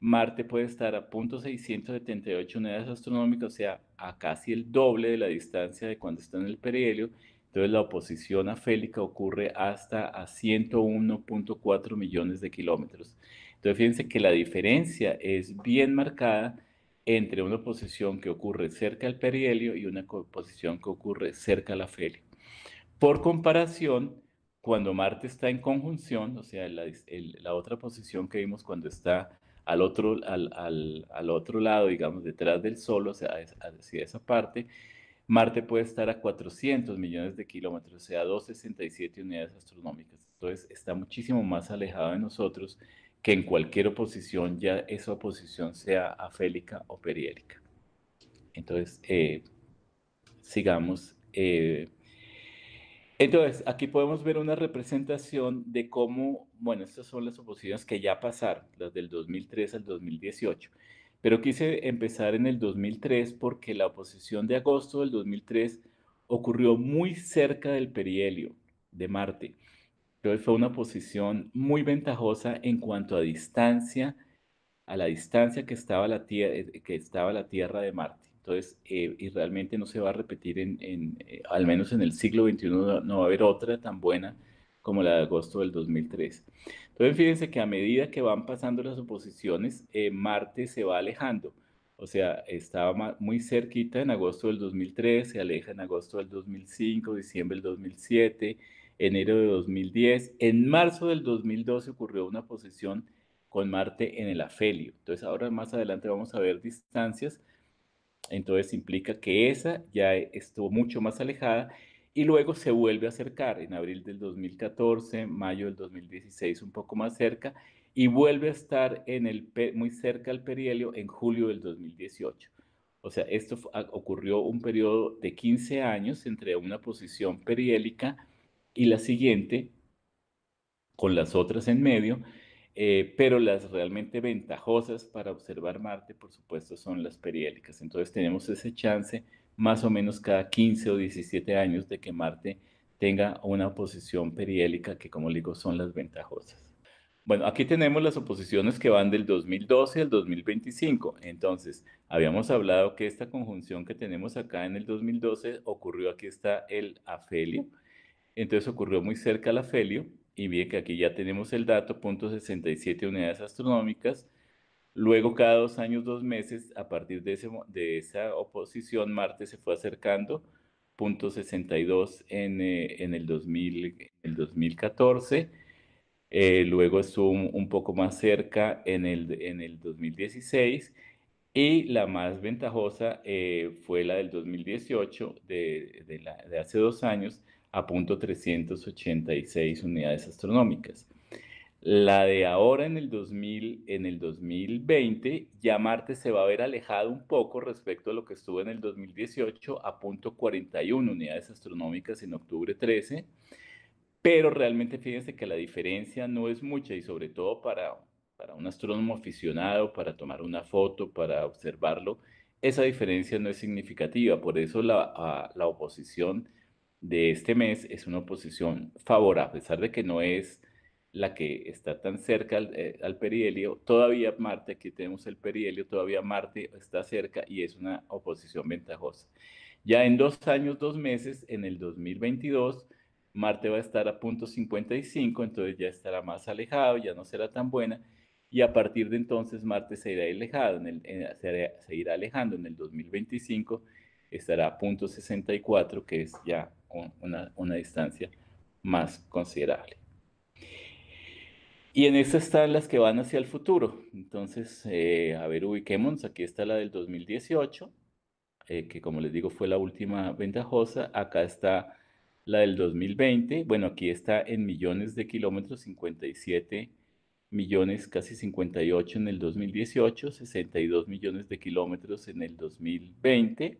Marte puede estar a 678 unidades astronómicas, o sea, a casi el doble de la distancia de cuando está en el perihelio. Entonces la oposición afélica ocurre hasta a 101.4 millones de kilómetros. Entonces fíjense que la diferencia es bien marcada entre una oposición que ocurre cerca al perihelio y una oposición que ocurre cerca la afelio. Por comparación, cuando Marte está en conjunción, o sea, la, la otra posición que vimos cuando está al otro, al, al, al otro lado, digamos, detrás del Sol, o sea, hacia esa parte, Marte puede estar a 400 millones de kilómetros, o sea, 267 unidades astronómicas. Entonces, está muchísimo más alejado de nosotros que en cualquier oposición, ya esa oposición sea afélica o periélica. Entonces, eh, sigamos. Eh, entonces, aquí podemos ver una representación de cómo, bueno, estas son las oposiciones que ya pasaron, las del 2003 al 2018, pero quise empezar en el 2003 porque la oposición de agosto del 2003 ocurrió muy cerca del perihelio de Marte. Entonces fue una posición muy ventajosa en cuanto a distancia, a la distancia que estaba la, tierra, eh, que estaba la Tierra de Marte. Entonces, eh, y realmente no se va a repetir, en, eh, al menos en el siglo XXI no, va a haber otra tan buena como la de agosto del 2003. Entonces, fíjense que a medida que van pasando las oposiciones, eh, Marte se va alejando. O sea, estaba muy cerquita en agosto del 2003, se aleja en agosto del 2005, diciembre del 2007, enero de 2010. En marzo del 2012 ocurrió una posición con Marte en el afelio. Entonces, ahora más adelante vamos a ver distancias entonces implica que esa ya e, estuvo mucho más alejada y luego se vuelve a acercar en abril del 2014, mayo del 2016 un poco más cerca y vuelve a estar en el, muy cerca al perihelio en julio del 2018. O sea, esto ocurrió un periodo de 15 años entre una posición perihélica y la siguiente, con las otras en medio, eh, pero las realmente ventajosas para observar Marte, por supuesto, son las perihélicas. Entonces tenemos ese chance más o menos cada 15 o 17 años de que Marte tenga una oposición perihélica que, como digo, son las ventajosas. Bueno, aquí tenemos las oposiciones que van del 2012 al 2025. Entonces, habíamos hablado que esta conjunción que tenemos acá en el 2012 ocurrió, aquí está el afelio. Entonces ocurrió muy cerca al afelio y bien que aquí ya tenemos el dato, 0.67 unidades astronómicas. Luego, cada dos años, dos meses, a partir de, ese, de esa oposición, Marte se fue acercando, 0.62 en, eh, en el, 2000, el 2014. Eh, luego estuvo un, poco más cerca en el, en el 2016. Y la más ventajosa eh, fue la del 2018, de, de hace dos años, a punto 386 unidades astronómicas. La de ahora en el, 2000, en el 2020, ya Marte se va a ver alejado un poco respecto a lo que estuvo en el 2018 a punto 41 unidades astronómicas en octubre 13, pero realmente fíjense que la diferencia no es mucha y sobre todo para, para un astrónomo aficionado, para tomar una foto, para observarlo, esa diferencia no es significativa, por eso la, la oposición de este mes es una oposición favorable, a pesar de que no es la que está tan cerca eh, al, perihelio, todavía Marte, aquí tenemos el perihelio, todavía Marte está cerca y es una oposición ventajosa. Ya en dos años, dos meses, en el 2022, Marte va a estar a punto 55, entonces ya estará más alejado, ya no será tan buena, y a partir de entonces Marte se irá alejado, en el, se irá alejando en el 2025, estará a punto 64, que es ya una, una distancia más considerable. Y en estas están las que van hacia el futuro. Entonces, eh, a ver, ubiquémonos. Aquí está la del 2018, eh, que como les digo fue la última ventajosa. Acá está la del 2020. Bueno, aquí está en millones de kilómetros, 57 millones, casi 58 en el 2018, 62 millones de kilómetros en el 2020.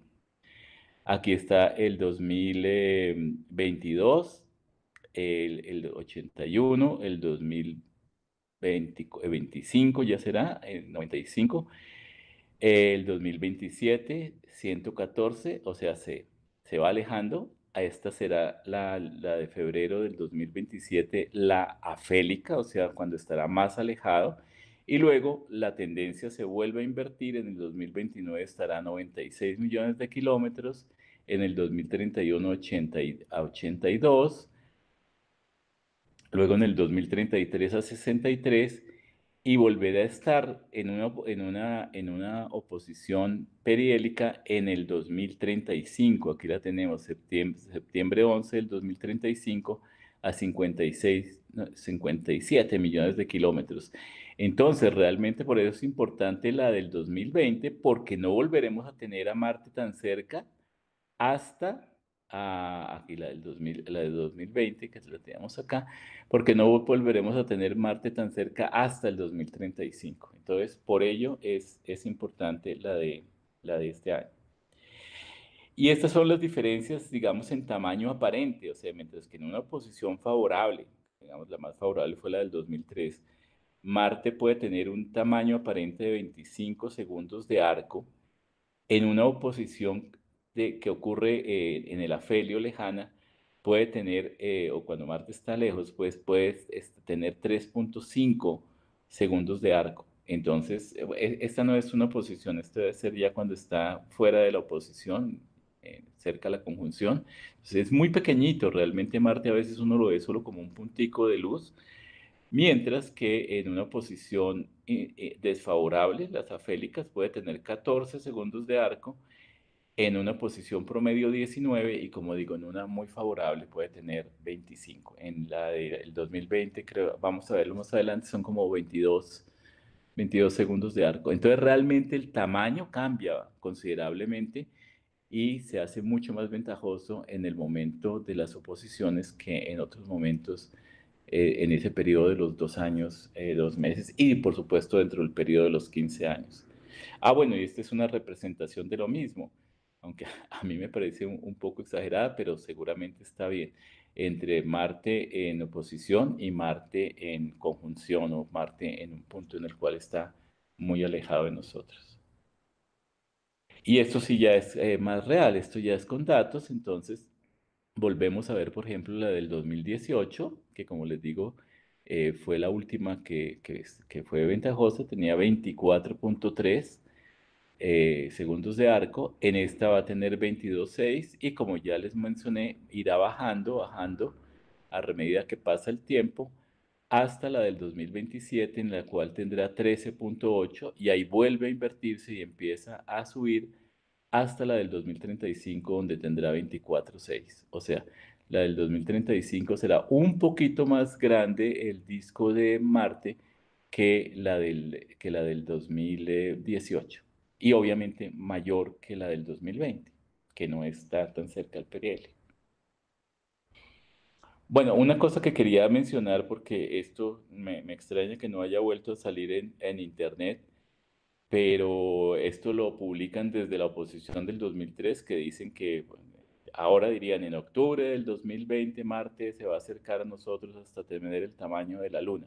Aquí está el 2022, em, el, 81, el 2025 eh, ya será, el 95, el 2027, 114, o sea, se, se va alejando. Esta será la, la de febrero del 2027, la afélica, o sea, cuando estará más alejado. Y luego la tendencia se vuelve a invertir, en el 2029 estará 96 millones de kilómetros en el 2031 a 82, luego en el 2033 a 63 y volver a estar en una, en una, en una oposición periélica en el 2035. Aquí la tenemos, septiembre, septiembre 11 del 2035 a 56, 57 millones de kilómetros. Entonces, realmente por eso es importante la del 2020, porque no volveremos a tener a Marte tan cerca hasta ah, aquí la del, 2000, 2020, que la tenemos acá, porque no volveremos a tener Marte tan cerca hasta el 2035. Entonces, por ello es, es importante la de, la de este año. Y estas son las diferencias, digamos, en tamaño aparente, o sea, mientras que en una posición favorable, digamos, la más favorable fue la del 2003, Marte puede tener un tamaño aparente de 25 segundos de arco, en una oposición que ocurre eh, en el afelio lejana puede tener, eh, o cuando Marte está lejos, pues puede este, tener 3.5 segundos de arco. Entonces, eh, e, esta no es una oposición, esto debe ser ya cuando está fuera de la oposición, cerca de la conjunción. Entonces, es muy pequeñito, realmente Marte a veces uno lo ve solo como un puntico de luz, mientras que en una posición desfavorable, las afélicas puede tener 14 segundos de arco en una posición promedio 19 y como digo, en una muy favorable puede tener 25. En la del 2020, creo, vamos a verlo más adelante, son como 22, 22 segundos de arco. Entonces realmente el tamaño cambia considerablemente y se hace mucho más ventajoso en el momento de las oposiciones que en otros momentos, eh, en ese periodo de los dos años, eh, dos meses y por supuesto dentro del periodo de los 15 años. Ah, bueno, y esta es una representación de lo mismo aunque <laughs> a mí me parece un, poco exagerada, pero seguramente está bien, entre Marte en oposición y Marte en conjunción o Marte en un punto en el cual está muy alejado de nosotros. Y esto sí ya es eh, más real, esto ya es con datos, entonces volvemos a ver, por ejemplo, la del 2018, que como les digo, eh, fue la última que fue ventajosa, tenía 24.3 eh, segundos de arco, en esta va a tener 22.6 y como ya les mencioné, irá bajando, bajando a medida que pasa el tiempo hasta la del 2027 en la cual tendrá 13.8 y ahí vuelve a invertirse y empieza a subir hasta la del 2035 donde tendrá 24.6. O sea, la del 2035 será un poquito más grande el disco de Marte que la del, que la del 2018 y obviamente mayor que la del 2020, que no está tan cerca al PRL. Bueno, una cosa que quería mencionar, porque esto me, extraña que no haya vuelto a salir en, Internet, pero esto lo publican desde la oposición del 2003, que dicen que ahora dirían en octubre del 2020, Marte se va a acercar a nosotros hasta tener el tamaño de la Luna.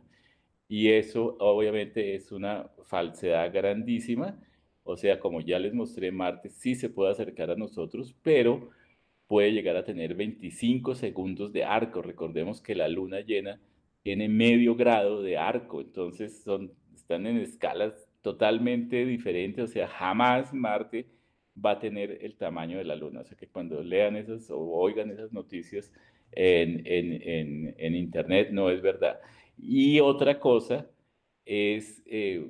Y eso obviamente es una falsedad grandísima o sea, como ya les mostré, Marte sí se puede acercar a nosotros, pero puede llegar a tener 25 segundos de arco. Recordemos que la luna llena tiene medio grado de arco, entonces son, están en escalas totalmente diferentes, o sea, jamás Marte va a tener el tamaño de la luna. O sea que cuando lean esas o oigan esas noticias en, internet, no es verdad. Y otra cosa es... Eh,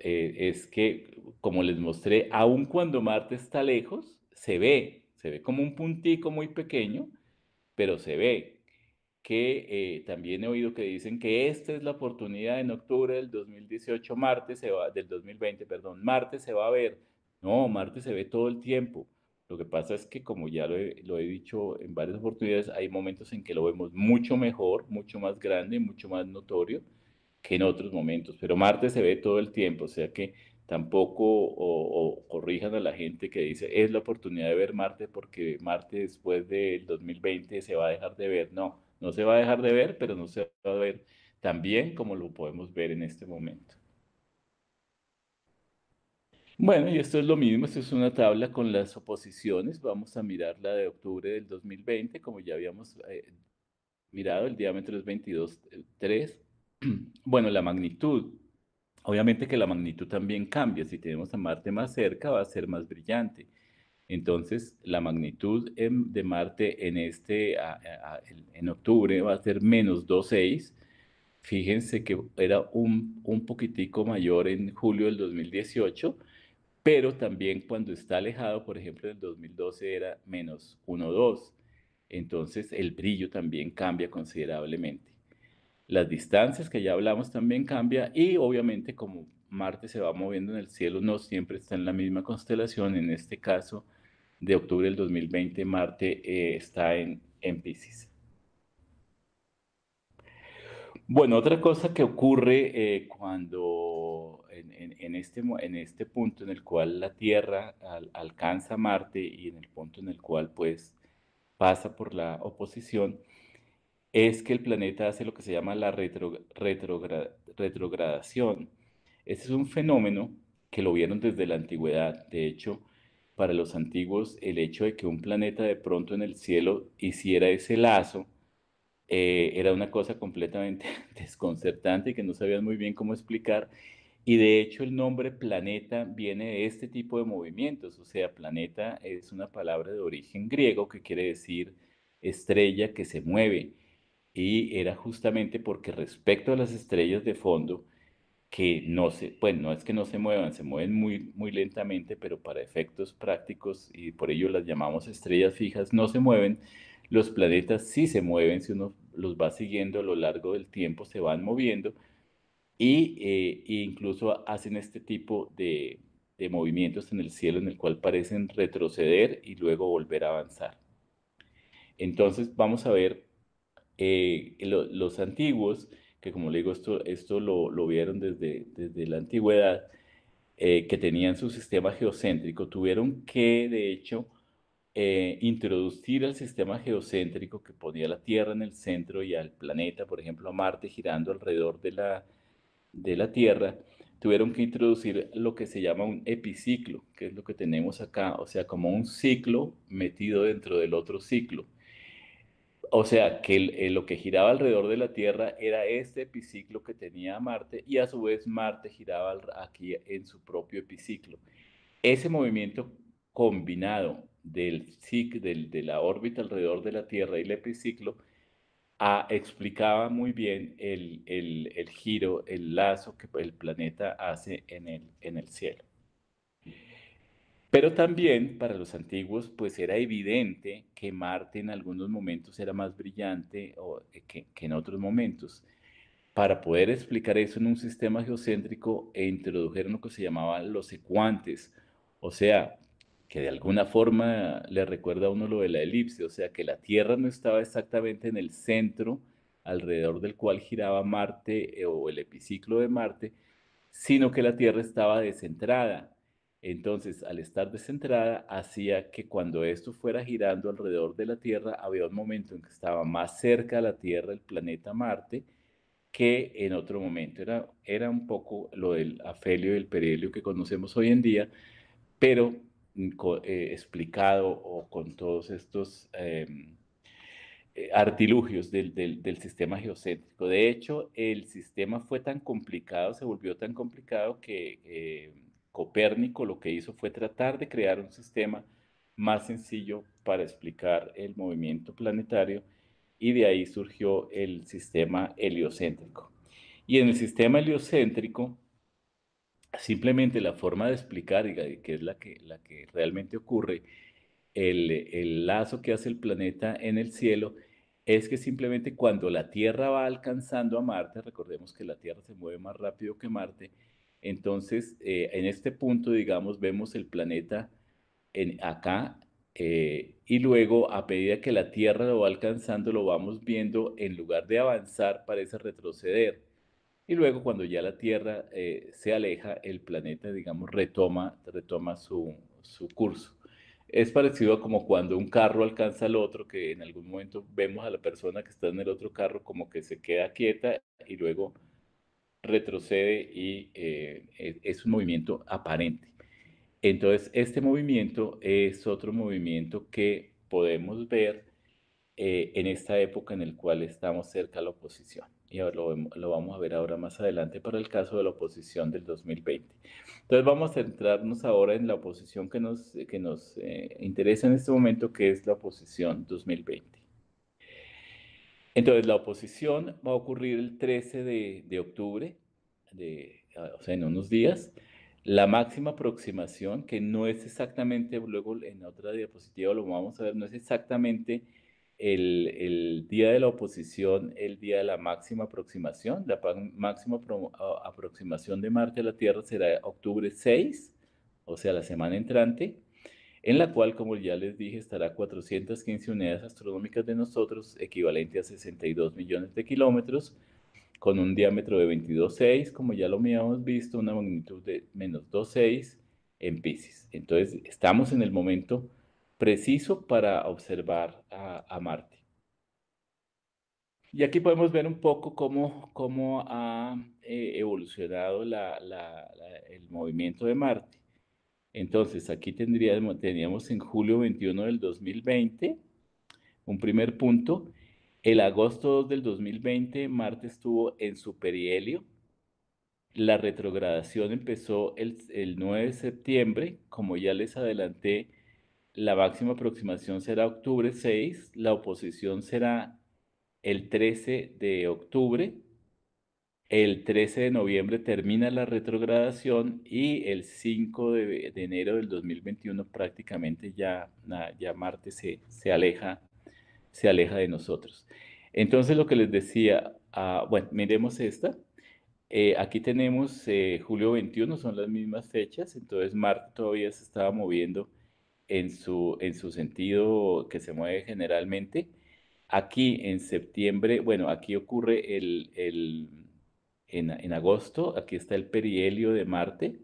eh, es que, como les mostré, aun cuando Marte está lejos, se ve, se ve como un puntico muy pequeño, pero se ve que eh, también he oído que dicen que esta es la oportunidad en octubre del 2018, Marte se va, del 2020, perdón, Marte se va a ver. No, Marte se ve todo el tiempo. Lo que pasa es que, como ya lo he, lo he dicho en varias oportunidades, hay momentos en que lo vemos mucho mejor, mucho más grande, mucho más notorio, que en otros momentos, pero Marte se ve todo el tiempo, o sea que tampoco o, corrijan a la gente que dice es la oportunidad de ver Marte porque Marte después del 2020 se va a dejar de ver, no, no se va a dejar de ver, pero no se va a ver tan bien como lo podemos ver en este momento. Bueno, y esto es lo mismo, esto es una tabla con las oposiciones, vamos a mirar la de octubre del 2020, como ya habíamos eh, mirado, el diámetro es 22.3, <clears throat> Bueno, la magnitud. Obviamente que la magnitud también cambia. Si tenemos a Marte más cerca, va a ser más brillante. Entonces, la magnitud de Marte en, este, en octubre va a ser menos 2,6. Fíjense que era un, un poquitico mayor en julio del 2018, pero también cuando está alejado, por ejemplo, en el 2012 era menos 1,2. Entonces, el brillo también cambia considerablemente las distancias que ya hablamos también cambia y obviamente como Marte se va moviendo en el cielo, no siempre está en la misma constelación, en este caso de octubre del 2020 Marte eh, está en, en Pisces. Bueno, otra cosa que ocurre eh, cuando en, en, este, en este punto en el cual la Tierra alcanza Marte y en el punto en el cual pues pasa por la oposición, es que el planeta hace lo que se llama la retrogradación. Este es un fenómeno que lo vieron desde la antigüedad. De hecho, para los antiguos, el hecho de que un planeta de pronto en el cielo hiciera ese lazo eh, era una cosa completamente <laughs> desconcertante y que no sabían muy bien cómo explicar. Y de hecho el nombre planeta viene de este tipo de movimientos, o sea, planeta es una palabra de origen griego que quiere decir estrella que se mueve y era justamente porque respecto a las estrellas de fondo, que no se, pues no es que no se muevan, se mueven muy, muy lentamente, pero para efectos prácticos, y por ello las llamamos estrellas fijas, no se mueven, los planetas sí se mueven, si uno los va siguiendo a lo largo del tiempo, se van moviendo, y e incluso hacen este tipo de, de movimientos en el cielo en el cual parecen retroceder y luego volver a avanzar. Entonces vamos a ver eh, los antiguos, que como le digo, esto, esto lo, vieron desde, desde la antigüedad, eh, que tenían su sistema geocéntrico, tuvieron que, de hecho, eh, introducir al sistema geocéntrico que ponía la Tierra en el centro y al planeta, por ejemplo, a Marte girando alrededor de la, de la Tierra, tuvieron que introducir lo que se llama un epiciclo, que es lo que tenemos acá, o sea, como un ciclo metido dentro del otro ciclo. O sea, que eh, lo que giraba alrededor de la Tierra era este epiciclo que tenía Marte y a su vez Marte giraba aquí en su propio epiciclo. Ese movimiento combinado del, del, de la órbita alrededor de la Tierra y el epiciclo ah, explicaba muy bien el, el, giro, el lazo que el planeta hace en el, en el cielo. Pero también para los antiguos, pues era evidente que Marte en algunos momentos era más brillante o, eh, que, en otros momentos. Para poder explicar eso en un sistema geocéntrico, e introdujeron lo que se llamaba los secuantes, o sea, que de alguna forma le recuerda a uno lo de la elipse, o sea, que la Tierra no estaba exactamente en el centro alrededor del cual giraba Marte eh, o el epiciclo de Marte, sino que la Tierra estaba descentrada entonces, al estar descentrada, hacía que cuando esto fuera girando alrededor de la Tierra, había un momento en que estaba más cerca a la Tierra, el planeta Marte, que en otro momento. Era, era un poco lo del afelio y el perihelio que conocemos hoy en día, pero mm, eh, explicado o con todos estos em, eh, artilugios del, sistema geocéntrico. De hecho, el sistema fue tan complicado, se volvió tan complicado que... Eh, Copérnico lo que hizo fue tratar de crear un sistema más sencillo para explicar el movimiento planetario y de ahí surgió el sistema heliocéntrico. Y en el sistema heliocéntrico, simplemente la forma de explicar, y que es la que, la que realmente ocurre, el lazo que hace el planeta en el cielo, es que simplemente cuando la Tierra va alcanzando a Marte, recordemos que la Tierra se mueve más rápido que Marte, entonces, eh, en este punto, digamos, vemos el planeta en, acá eh, y luego a medida que la Tierra lo va alcanzando, lo vamos viendo, en lugar de avanzar, parece retroceder. Y luego cuando ya la Tierra eh, se aleja, el planeta, digamos, retoma, retoma su, su curso. Es parecido a como cuando un carro alcanza al otro, que en algún momento vemos a la persona que está en el otro carro como que se queda quieta y luego retrocede y eh, e-, es un movimiento aparente. Entonces, este movimiento es otro movimiento que podemos ver eh, en esta época en el cual estamos cerca a la oposición. Y ahora lo, lo, vamos a ver ahora más adelante para el caso de la oposición del 2020. Entonces vamos a centrarnos ahora en la oposición que nos, que nos eh, interesa en este momento, que es la oposición 2020. Entonces, la oposición va a ocurrir el 13 de, octubre, o sea, en unos días. La máxima aproximación, que no es exactamente, luego en otra diapositiva lo vamos a ver, no es exactamente el, día de la oposición, el día de la máxima aproximación. La máxima aproximación de Marte a la Tierra será octubre 6, o sea, la semana entrante en la cual, como ya les dije, estará 415 unidades astronómicas de nosotros, equivalente a 62 millones de kilómetros, con un diámetro de 22.6, como ya lo habíamos visto, una magnitud de menos 2.6 en Pisces. Entonces, estamos en el momento preciso para observar a, Marte. Y aquí podemos ver un poco cómo, ha eh, evolucionado el movimiento de Marte. Entonces, aquí tendríamos, en julio 21 del 2020, un primer punto. El agosto del 2020, Marte estuvo en perihelio. La retrogradación empezó el, el 9 de septiembre. Como ya les adelanté, la máxima aproximación será octubre 6, la oposición será el 13 de octubre el 13 de noviembre termina la retrogradación y el 5 de, enero del 2021 prácticamente ya, ya Marte se, aleja, se aleja de nosotros. Entonces lo que les decía, ah, bueno, miremos esta. Eh, aquí tenemos eh, julio 21, son las mismas fechas, entonces Marte todavía se estaba moviendo en su, en su sentido que se mueve generalmente. Aquí en septiembre, bueno, aquí ocurre el en, agosto, aquí está el perihelio de Marte.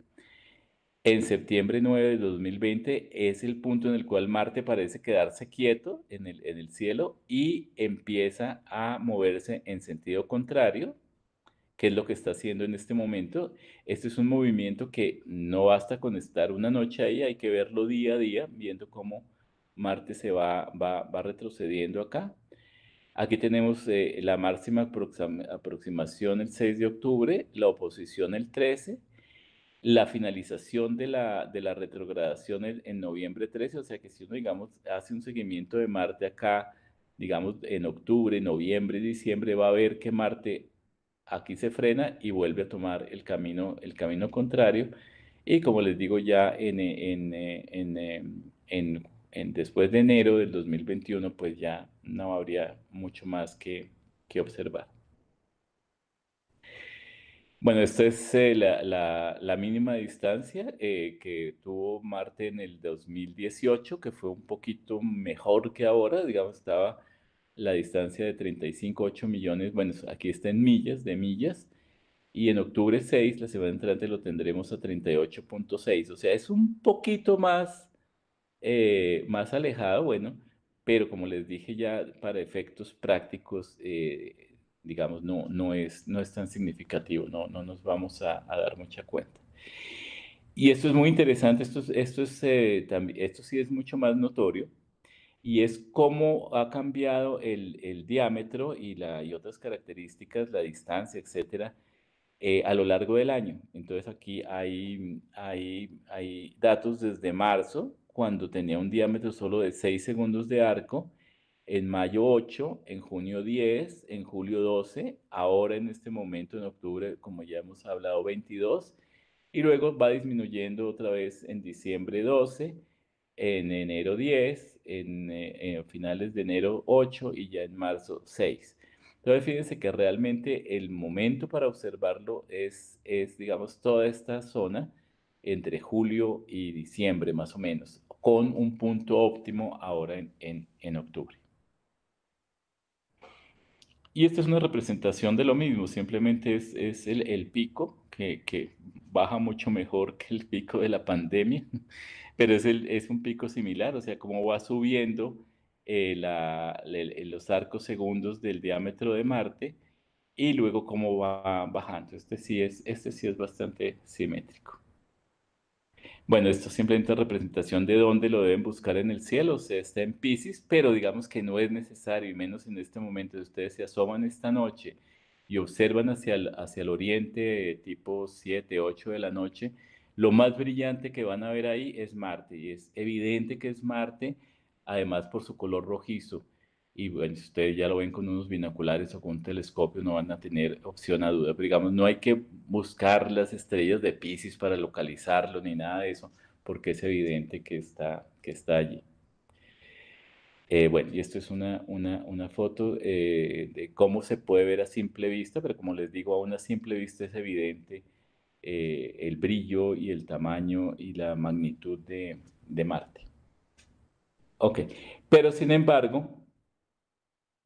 En septiembre 9 de 2020 es el punto en el cual Marte parece quedarse quieto en el, cielo y empieza a moverse en sentido contrario, que es lo que está haciendo en este momento. Este es un movimiento que no basta con estar una noche ahí, hay que verlo día a día, viendo cómo Marte se va retrocediendo acá. Aquí tenemos eh, la máxima aproximación el 6 de octubre, la oposición el 13, la finalización de la, de la retrogradación el, en noviembre 13, o sea que si uno, digamos, hace un seguimiento de Marte acá, digamos, en octubre, noviembre, diciembre, va a ver que Marte aquí se frena y vuelve a tomar el camino, el camino contrario. Y como les digo ya en, en, eh, en, eh, en después de enero del 2021, pues ya no habría mucho más que, que observar. Bueno, esta es eh, la, la, mínima distancia eh, que tuvo Marte en el 2018, que fue un poquito mejor que ahora, digamos, estaba la distancia de 35,8 millones, bueno, aquí está en millas, de millas, y en octubre 6, la semana entrante, lo tendremos a 38,6, o sea, es un poquito más eh, más alejado, bueno, pero como les dije ya, para efectos prácticos, eh, digamos, no, no, es, no es tan significativo, no, no nos vamos a, dar mucha cuenta. Y esto es muy interesante, esto, esto, es, eh, también, esto sí es mucho más notorio, y es cómo ha cambiado el, diámetro y, la, otras características, la distancia, etcétera, a lo largo del año. Entonces aquí hay, hay, hay datos desde marzo cuando tenía un diámetro solo de 6 segundos de arco, en mayo 8, en junio 10, en julio 12, ahora en este momento, en octubre, como ya hemos hablado, 22, y luego va disminuyendo otra vez en diciembre 12, en enero 10, eh, en, finales de enero 8 y ya en marzo 6. Entonces, fíjense que realmente el momento para observarlo es, es digamos, toda esta zona entre julio y diciembre, más o menos con un punto óptimo ahora en, octubre. Y esta es una representación de lo mismo, simplemente es, el, pico que, baja mucho mejor que el pico de la pandemia, <laughs> pero es, un pico similar, o sea, cómo va subiendo eh, los arcos segundos del diámetro de Marte y luego cómo va bajando. Este este sí es bastante simétrico. Bueno, esto es simplemente representación de dónde lo deben buscar en el cielo. O sea, está en Pisces, pero digamos que no es necesario, y menos en este momento. Si ustedes se asoman esta noche y observan hacia el, hacia el oriente, tipo 7, 8 de la noche, lo más brillante que van a ver ahí es Marte, y es evidente que es Marte, además por su color rojizo y bueno, si ustedes ya lo ven con unos binoculares o con un telescopio, no van a tener opción a duda. digamos, no hay que buscar las estrellas de Pisces para localizarlo ni nada de eso, porque es evidente que está, que está allí. Eh, bueno, y esto es una, una, una foto eh, de cómo se puede ver a simple vista, pero como les digo, a una simple vista es evidente eh, el brillo y el tamaño y la magnitud de, de Marte. Ok, pero sin embargo,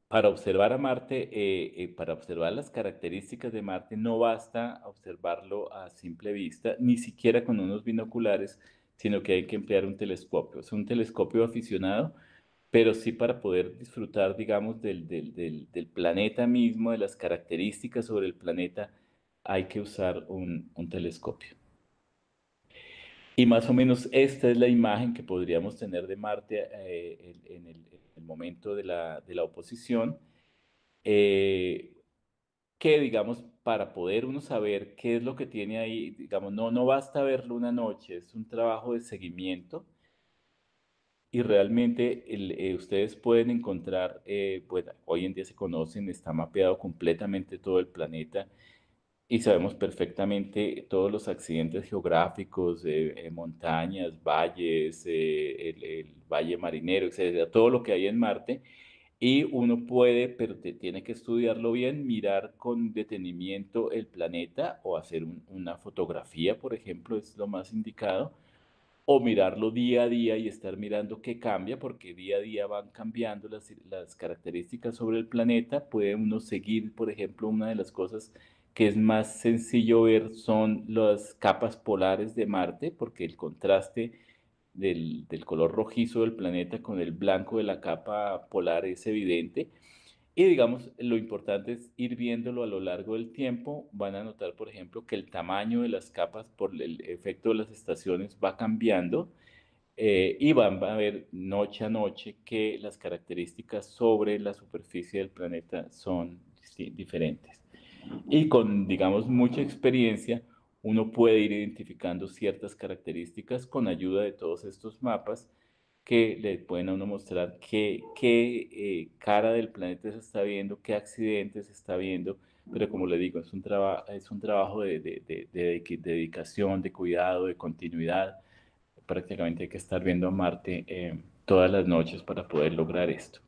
para observar a Marte, eh, eh, para observar las características de Marte, no basta observarlo a simple vista, ni siquiera con unos binoculares, sino que hay que emplear un telescopio. Es un telescopio aficionado, pero sí para poder disfrutar, digamos, del, planeta mismo, de las características sobre el planeta, hay que usar un, telescopio. Y más o menos esta es la imagen que podríamos tener de Marte eh, en, el, el momento de la, oposición, eh, que digamos, para poder uno saber qué es lo que tiene ahí, digamos, no, no basta verlo una noche, es un trabajo de seguimiento y realmente eh, ustedes pueden encontrar, bueno, eh, pues, hoy en día se conocen, está mapeado completamente todo el planeta y sabemos perfectamente todos los accidentes geográficos, de eh, eh, montañas, valles, eh, el, valle marinero, etcétera, todo lo que hay en Marte. Y uno puede, pero te, tiene que estudiarlo bien, mirar con detenimiento el planeta o hacer una fotografía, por ejemplo, es lo más indicado, o mirarlo día a día y estar mirando qué cambia, porque día a día van cambiando las, las características sobre el planeta. Puede uno seguir, por ejemplo, una de las cosas que es más sencillo ver son las capas polares de Marte, porque el contraste del, color rojizo del planeta con el blanco de la capa polar es evidente. Y digamos, lo importante es ir viéndolo a lo largo del tiempo. Van a notar, por ejemplo, que el tamaño de las capas por el efecto de las estaciones va cambiando eh, y van a ver noche a noche que las características sobre la superficie del planeta son diferentes y con, digamos, mucha experiencia, uno puede ir identificando ciertas características con ayuda de todos estos mapas que le pueden a uno mostrar qué, eh, cara del planeta se está viendo, qué accidentes se está viendo, pero como le digo, es un, trabajo es un trabajo de, dedicación, de cuidado, de continuidad. Prácticamente hay que estar viendo a Marte eh, todas las noches para poder lograr esto.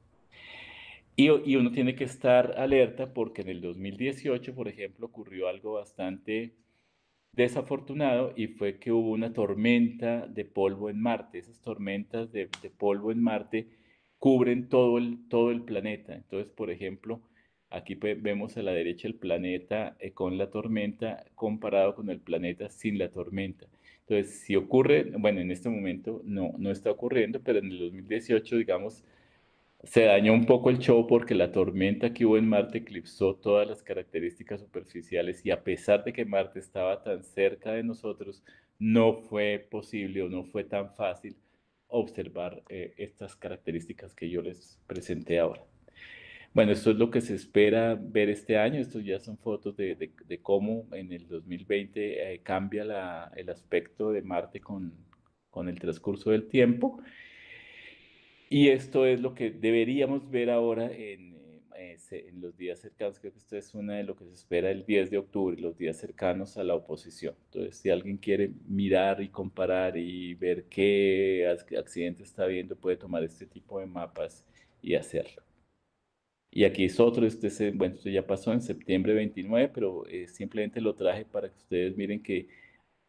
Y, uno tiene que estar alerta porque en el 2018, por ejemplo, ocurrió algo bastante desafortunado y fue que hubo una tormenta de polvo en Marte. Esas tormentas de, de polvo en Marte cubren todo el, todo el planeta. Entonces, por ejemplo, aquí vemos a la derecha el planeta eh, con la tormenta comparado con el planeta sin la tormenta. Entonces, si ocurre, bueno, en este momento no, no está ocurriendo, pero en el 2018, digamos, se dañó un poco el show porque la tormenta que hubo en Marte eclipsó todas las características superficiales y a pesar de que Marte estaba tan cerca de nosotros, no fue posible o no fue tan fácil observar eh, estas características que yo les presenté ahora. Bueno, esto es lo que se espera ver este año. Estos ya son fotos de, cómo en el 2020 eh, cambia el aspecto de Marte con, con el transcurso del tiempo. Y esto es lo que deberíamos ver ahora en, eh, en los días cercanos. Creo que esto es una de lo que se espera el 10 de octubre, los días cercanos a la oposición. Entonces, si alguien quiere mirar y comparar y ver qué accidente está viendo, puede tomar este tipo de mapas y hacerlo. Y aquí es otro, este bueno, esto ya pasó en septiembre 29, pero eh, simplemente lo traje para que ustedes miren que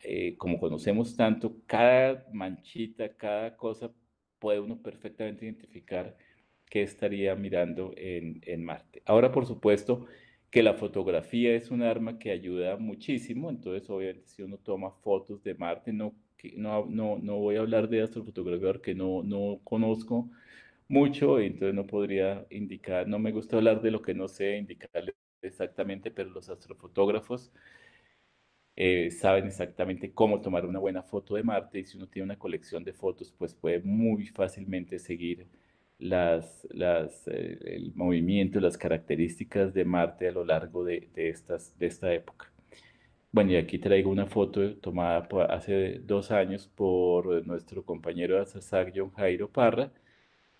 eh, como conocemos tanto, cada manchita, cada cosa puede uno perfectamente identificar qué estaría mirando en, en Marte. Ahora, por supuesto, que la fotografía es un arma que ayuda muchísimo, entonces obviamente si uno toma fotos de Marte, no, no, no, no voy a hablar de astrofotografía porque no, no conozco mucho, entonces no podría indicar, no me gusta hablar de lo que no sé, indicarle exactamente, pero los astrofotógrafos eh, saben exactamente cómo tomar una buena foto de Marte y si uno tiene una colección de fotos, pues puede muy fácilmente seguir las, las, eh, el movimiento, las características de Marte a lo largo de, de, estas, de esta época. Bueno, y aquí traigo una foto tomada hace dos años por nuestro compañero de ASASAC, John Jairo Parra,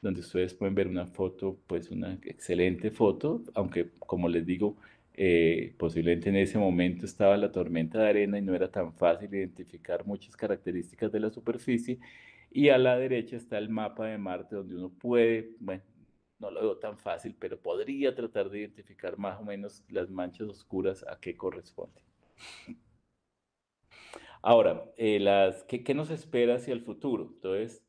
donde ustedes pueden ver una foto, pues una excelente foto, aunque como les digo, eh, posiblemente en ese momento estaba la tormenta de arena y no era tan fácil identificar muchas características de la superficie. Y a la derecha está el mapa de Marte donde uno puede, bueno, no lo veo tan fácil, pero podría tratar de identificar más o menos las manchas oscuras a qué corresponden. Ahora, eh, las, ¿qué, ¿qué, nos espera hacia el futuro? Entonces,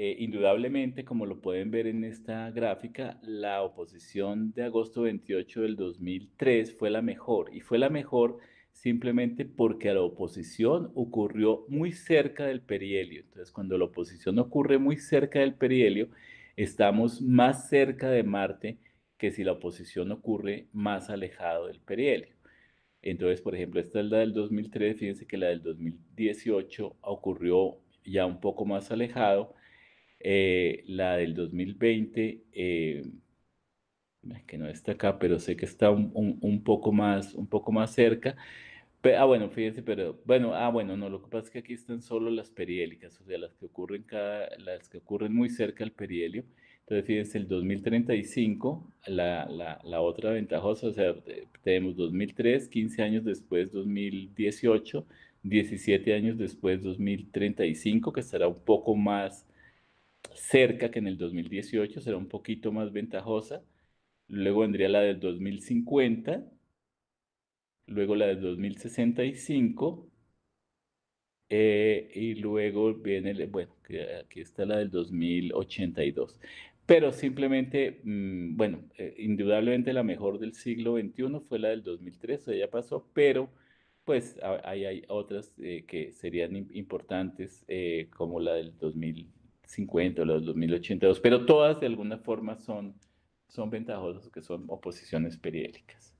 eh, indudablemente, como lo pueden ver en esta gráfica, la oposición de agosto 28 del 2003 fue la mejor y fue la mejor simplemente porque la oposición ocurrió muy cerca del perihelio. Entonces, cuando la oposición ocurre muy cerca del perihelio, estamos más cerca de Marte que si la oposición ocurre más alejado del perihelio. Entonces, por ejemplo, esta es la del 2003, fíjense que la del 2018 ocurrió ya un poco más alejado, eh, la del 2020, eh, que no está acá, pero sé que está un, un, poco, más, un poco más cerca. ah, bueno, fíjense, pero bueno, ah, bueno, no, lo que pasa es que aquí están solo las periélicas, o sea, las que ocurren, cada, las que ocurren muy cerca al perihelio. Entonces, fíjense, el 2035, la, la, la otra ventajosa, o sea, tenemos 2003, 15 años después, 2018, 17 años después, 2035, que estará un poco más cerca que en el 2018, será un poquito más ventajosa. Luego vendría la del 2050, luego la del 2065, eh, y luego viene, bueno, aquí está la del 2082. Pero simplemente, mm, bueno, eh, indudablemente la mejor del siglo XXI fue la del 2003, ya pasó, pero pues hay, hay otras eh, que serían importantes, como la del 2000. 50, los 2082, pero todas de alguna forma son, son ventajosas, que son oposiciones periódicas.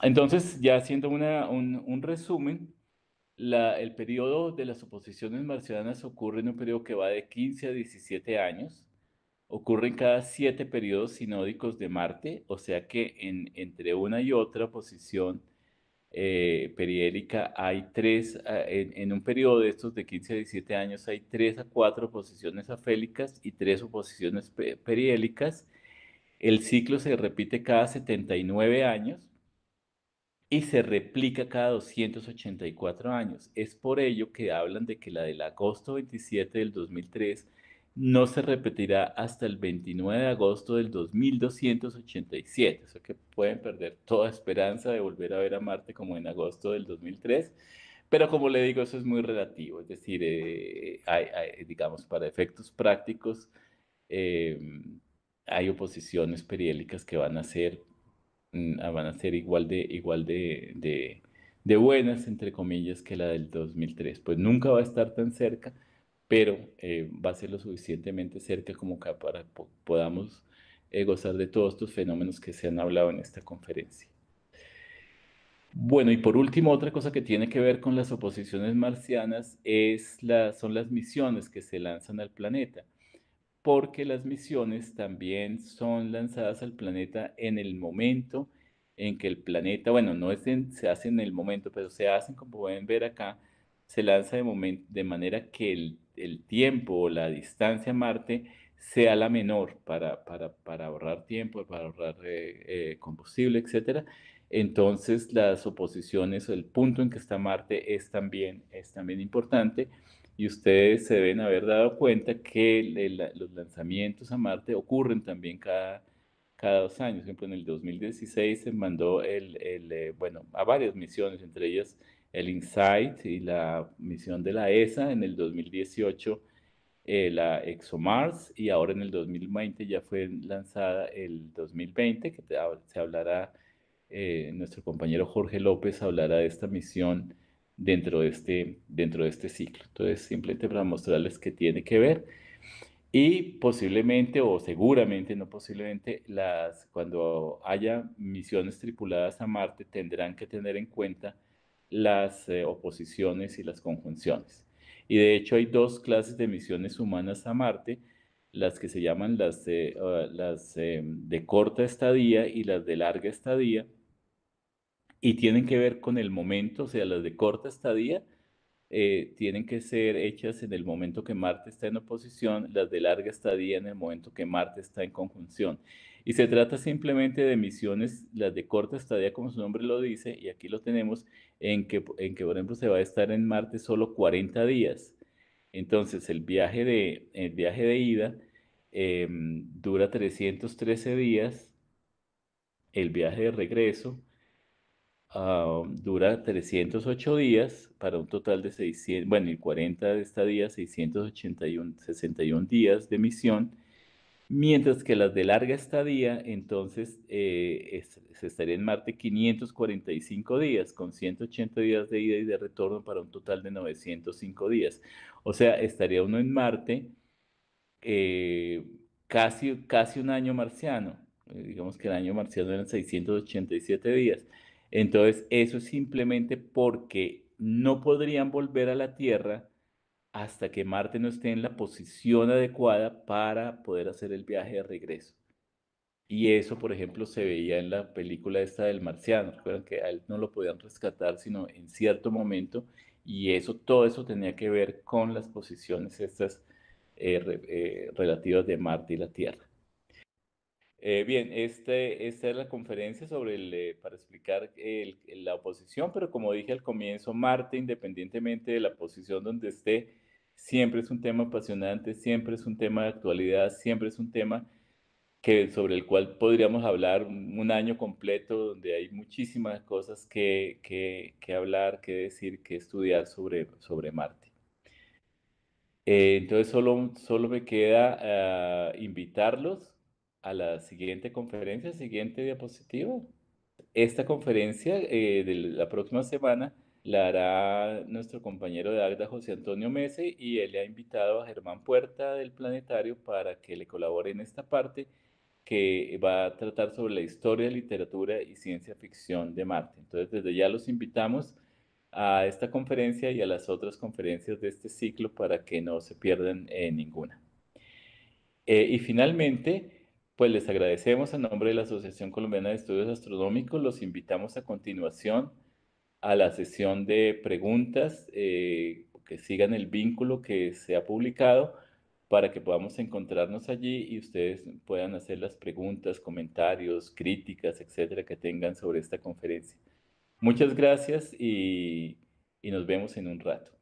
Entonces, ya haciendo una, un, resumen, la, el periodo de las oposiciones marcianas ocurre en un periodo que va de 15 a 17 años, ocurre en cada siete periodos sinódicos de Marte, o sea que en, entre una y otra oposición eh, hay tres, ah, en, un periodo de estos de 15 a 17 años hay tres a cuatro posiciones afélicas y tres oposiciones periélicas. El ciclo se repite cada 79 años y se replica cada 284 años. Es por ello que hablan de que la del agosto 27 del 2003 no se repetirá hasta el 29 de agosto del 2287. Eso que pueden perder toda esperanza de volver a ver a Marte como en agosto del 2003. Pero como le digo, eso es muy relativo. Es decir, eh, digamos, para efectos prácticos, em, hay oposiciones periódicas que van a ser, mm, ah, van a ser igual de, igual de buenas, entre comillas, que la del 2003. Pues nunca va a estar tan cerca pero eh, va a ser lo suficientemente cerca como acá para que podamos eh, gozar de todos estos fenómenos que se han hablado en esta conferencia. Bueno, y por último, otra cosa que tiene que ver con las oposiciones marcianas es la, son las misiones que se lanzan al planeta, porque las misiones también son lanzadas al planeta en el momento en que el planeta, bueno, no es se hacen en el momento, pero se hacen, como pueden ver acá, se lanza de, de manera que el el tiempo o la distancia a Marte sea la menor para, para, ahorrar tiempo, para ahorrar eh, eh, combustible, etc. Entonces las oposiciones, el punto en que está Marte es también, es también importante y ustedes se deben haber dado cuenta que los lanzamientos a Marte ocurren también cada, cada dos años. Por ejemplo, en el 2016 se mandó el, eh, bueno, a varias misiones, entre ellas el INSIGHT y la misión de la ESA en el 2018 eh, la ExoMars y ahora en el 2020 ya fue lanzada el 2020 que se hablará eh, nuestro compañero Jorge López hablará de esta misión dentro de este dentro de este ciclo entonces simplemente para mostrarles qué tiene que ver y posiblemente o seguramente no posiblemente las cuando haya misiones tripuladas a Marte tendrán que tener en cuenta las eh, oposiciones y las conjunciones. Y de hecho hay dos clases de misiones humanas a Marte, las que se llaman las, de, ah, las em, de corta estadía y las de larga estadía, y tienen que ver con el momento, o sea, las de corta estadía eh, tienen que ser hechas en el momento que Marte está en oposición, las de larga estadía en el momento que Marte está en conjunción. Y se trata simplemente de misiones, las de corta estadía, como su nombre lo dice, y aquí lo tenemos, en que, en que por ejemplo se va a estar en Marte solo 40 días. Entonces el viaje de, el viaje de ida em, dura 313 días, el viaje de regreso ah, dura 308 días para un total de 600, bueno, el 40 de estadía, 681 61 días de misión Mientras que las de larga estadía, entonces, eh, se estaría en Marte 545 días, con 180 días de ida y de retorno para un total de 905 días. O sea, estaría uno en Marte eh, casi, casi un año marciano. Eh, digamos que el año marciano eran 687 días. Entonces, eso es simplemente porque no podrían volver a la Tierra hasta que Marte no esté en la posición adecuada para poder hacer el viaje de regreso. Y eso, por ejemplo, se veía en la película esta del marciano. recuerden que a él no lo podían rescatar sino en cierto momento. Y eso, todo eso tenía que ver con las posiciones estas eh, eh, relativas de Marte y la Tierra. Eh, bien, este, esta es la conferencia sobre para explicar la oposición, pero como dije al comienzo, Marte, independientemente de la posición donde esté, Siempre es un tema apasionante, siempre es un tema de actualidad, siempre es un tema que, sobre el cual podríamos hablar un año completo, donde hay muchísimas cosas que, que, hablar, que decir, que estudiar sobre, sobre Marte. Eh, entonces, solo, solo me queda ah, invitarlos a la siguiente conferencia, siguiente diapositiva. Esta conferencia eh, de la próxima semana la hará nuestro compañero de Agda, José Antonio Mese, y él le ha invitado a Germán Puerta del Planetario para que le colabore en esta parte que va a tratar sobre la historia, literatura y ciencia ficción de Marte. Entonces, desde ya los invitamos a esta conferencia y a las otras conferencias de este ciclo para que no se pierdan eh, ninguna. Eh, y finalmente, pues les agradecemos en nombre de la Asociación Colombiana de Estudios Astronómicos, los invitamos a continuación a la sesión de preguntas, eh, que sigan el vínculo que se ha publicado para que podamos encontrarnos allí y ustedes puedan hacer las preguntas, comentarios, críticas, etcétera, que tengan sobre esta conferencia. Muchas gracias y, y nos vemos en un rato.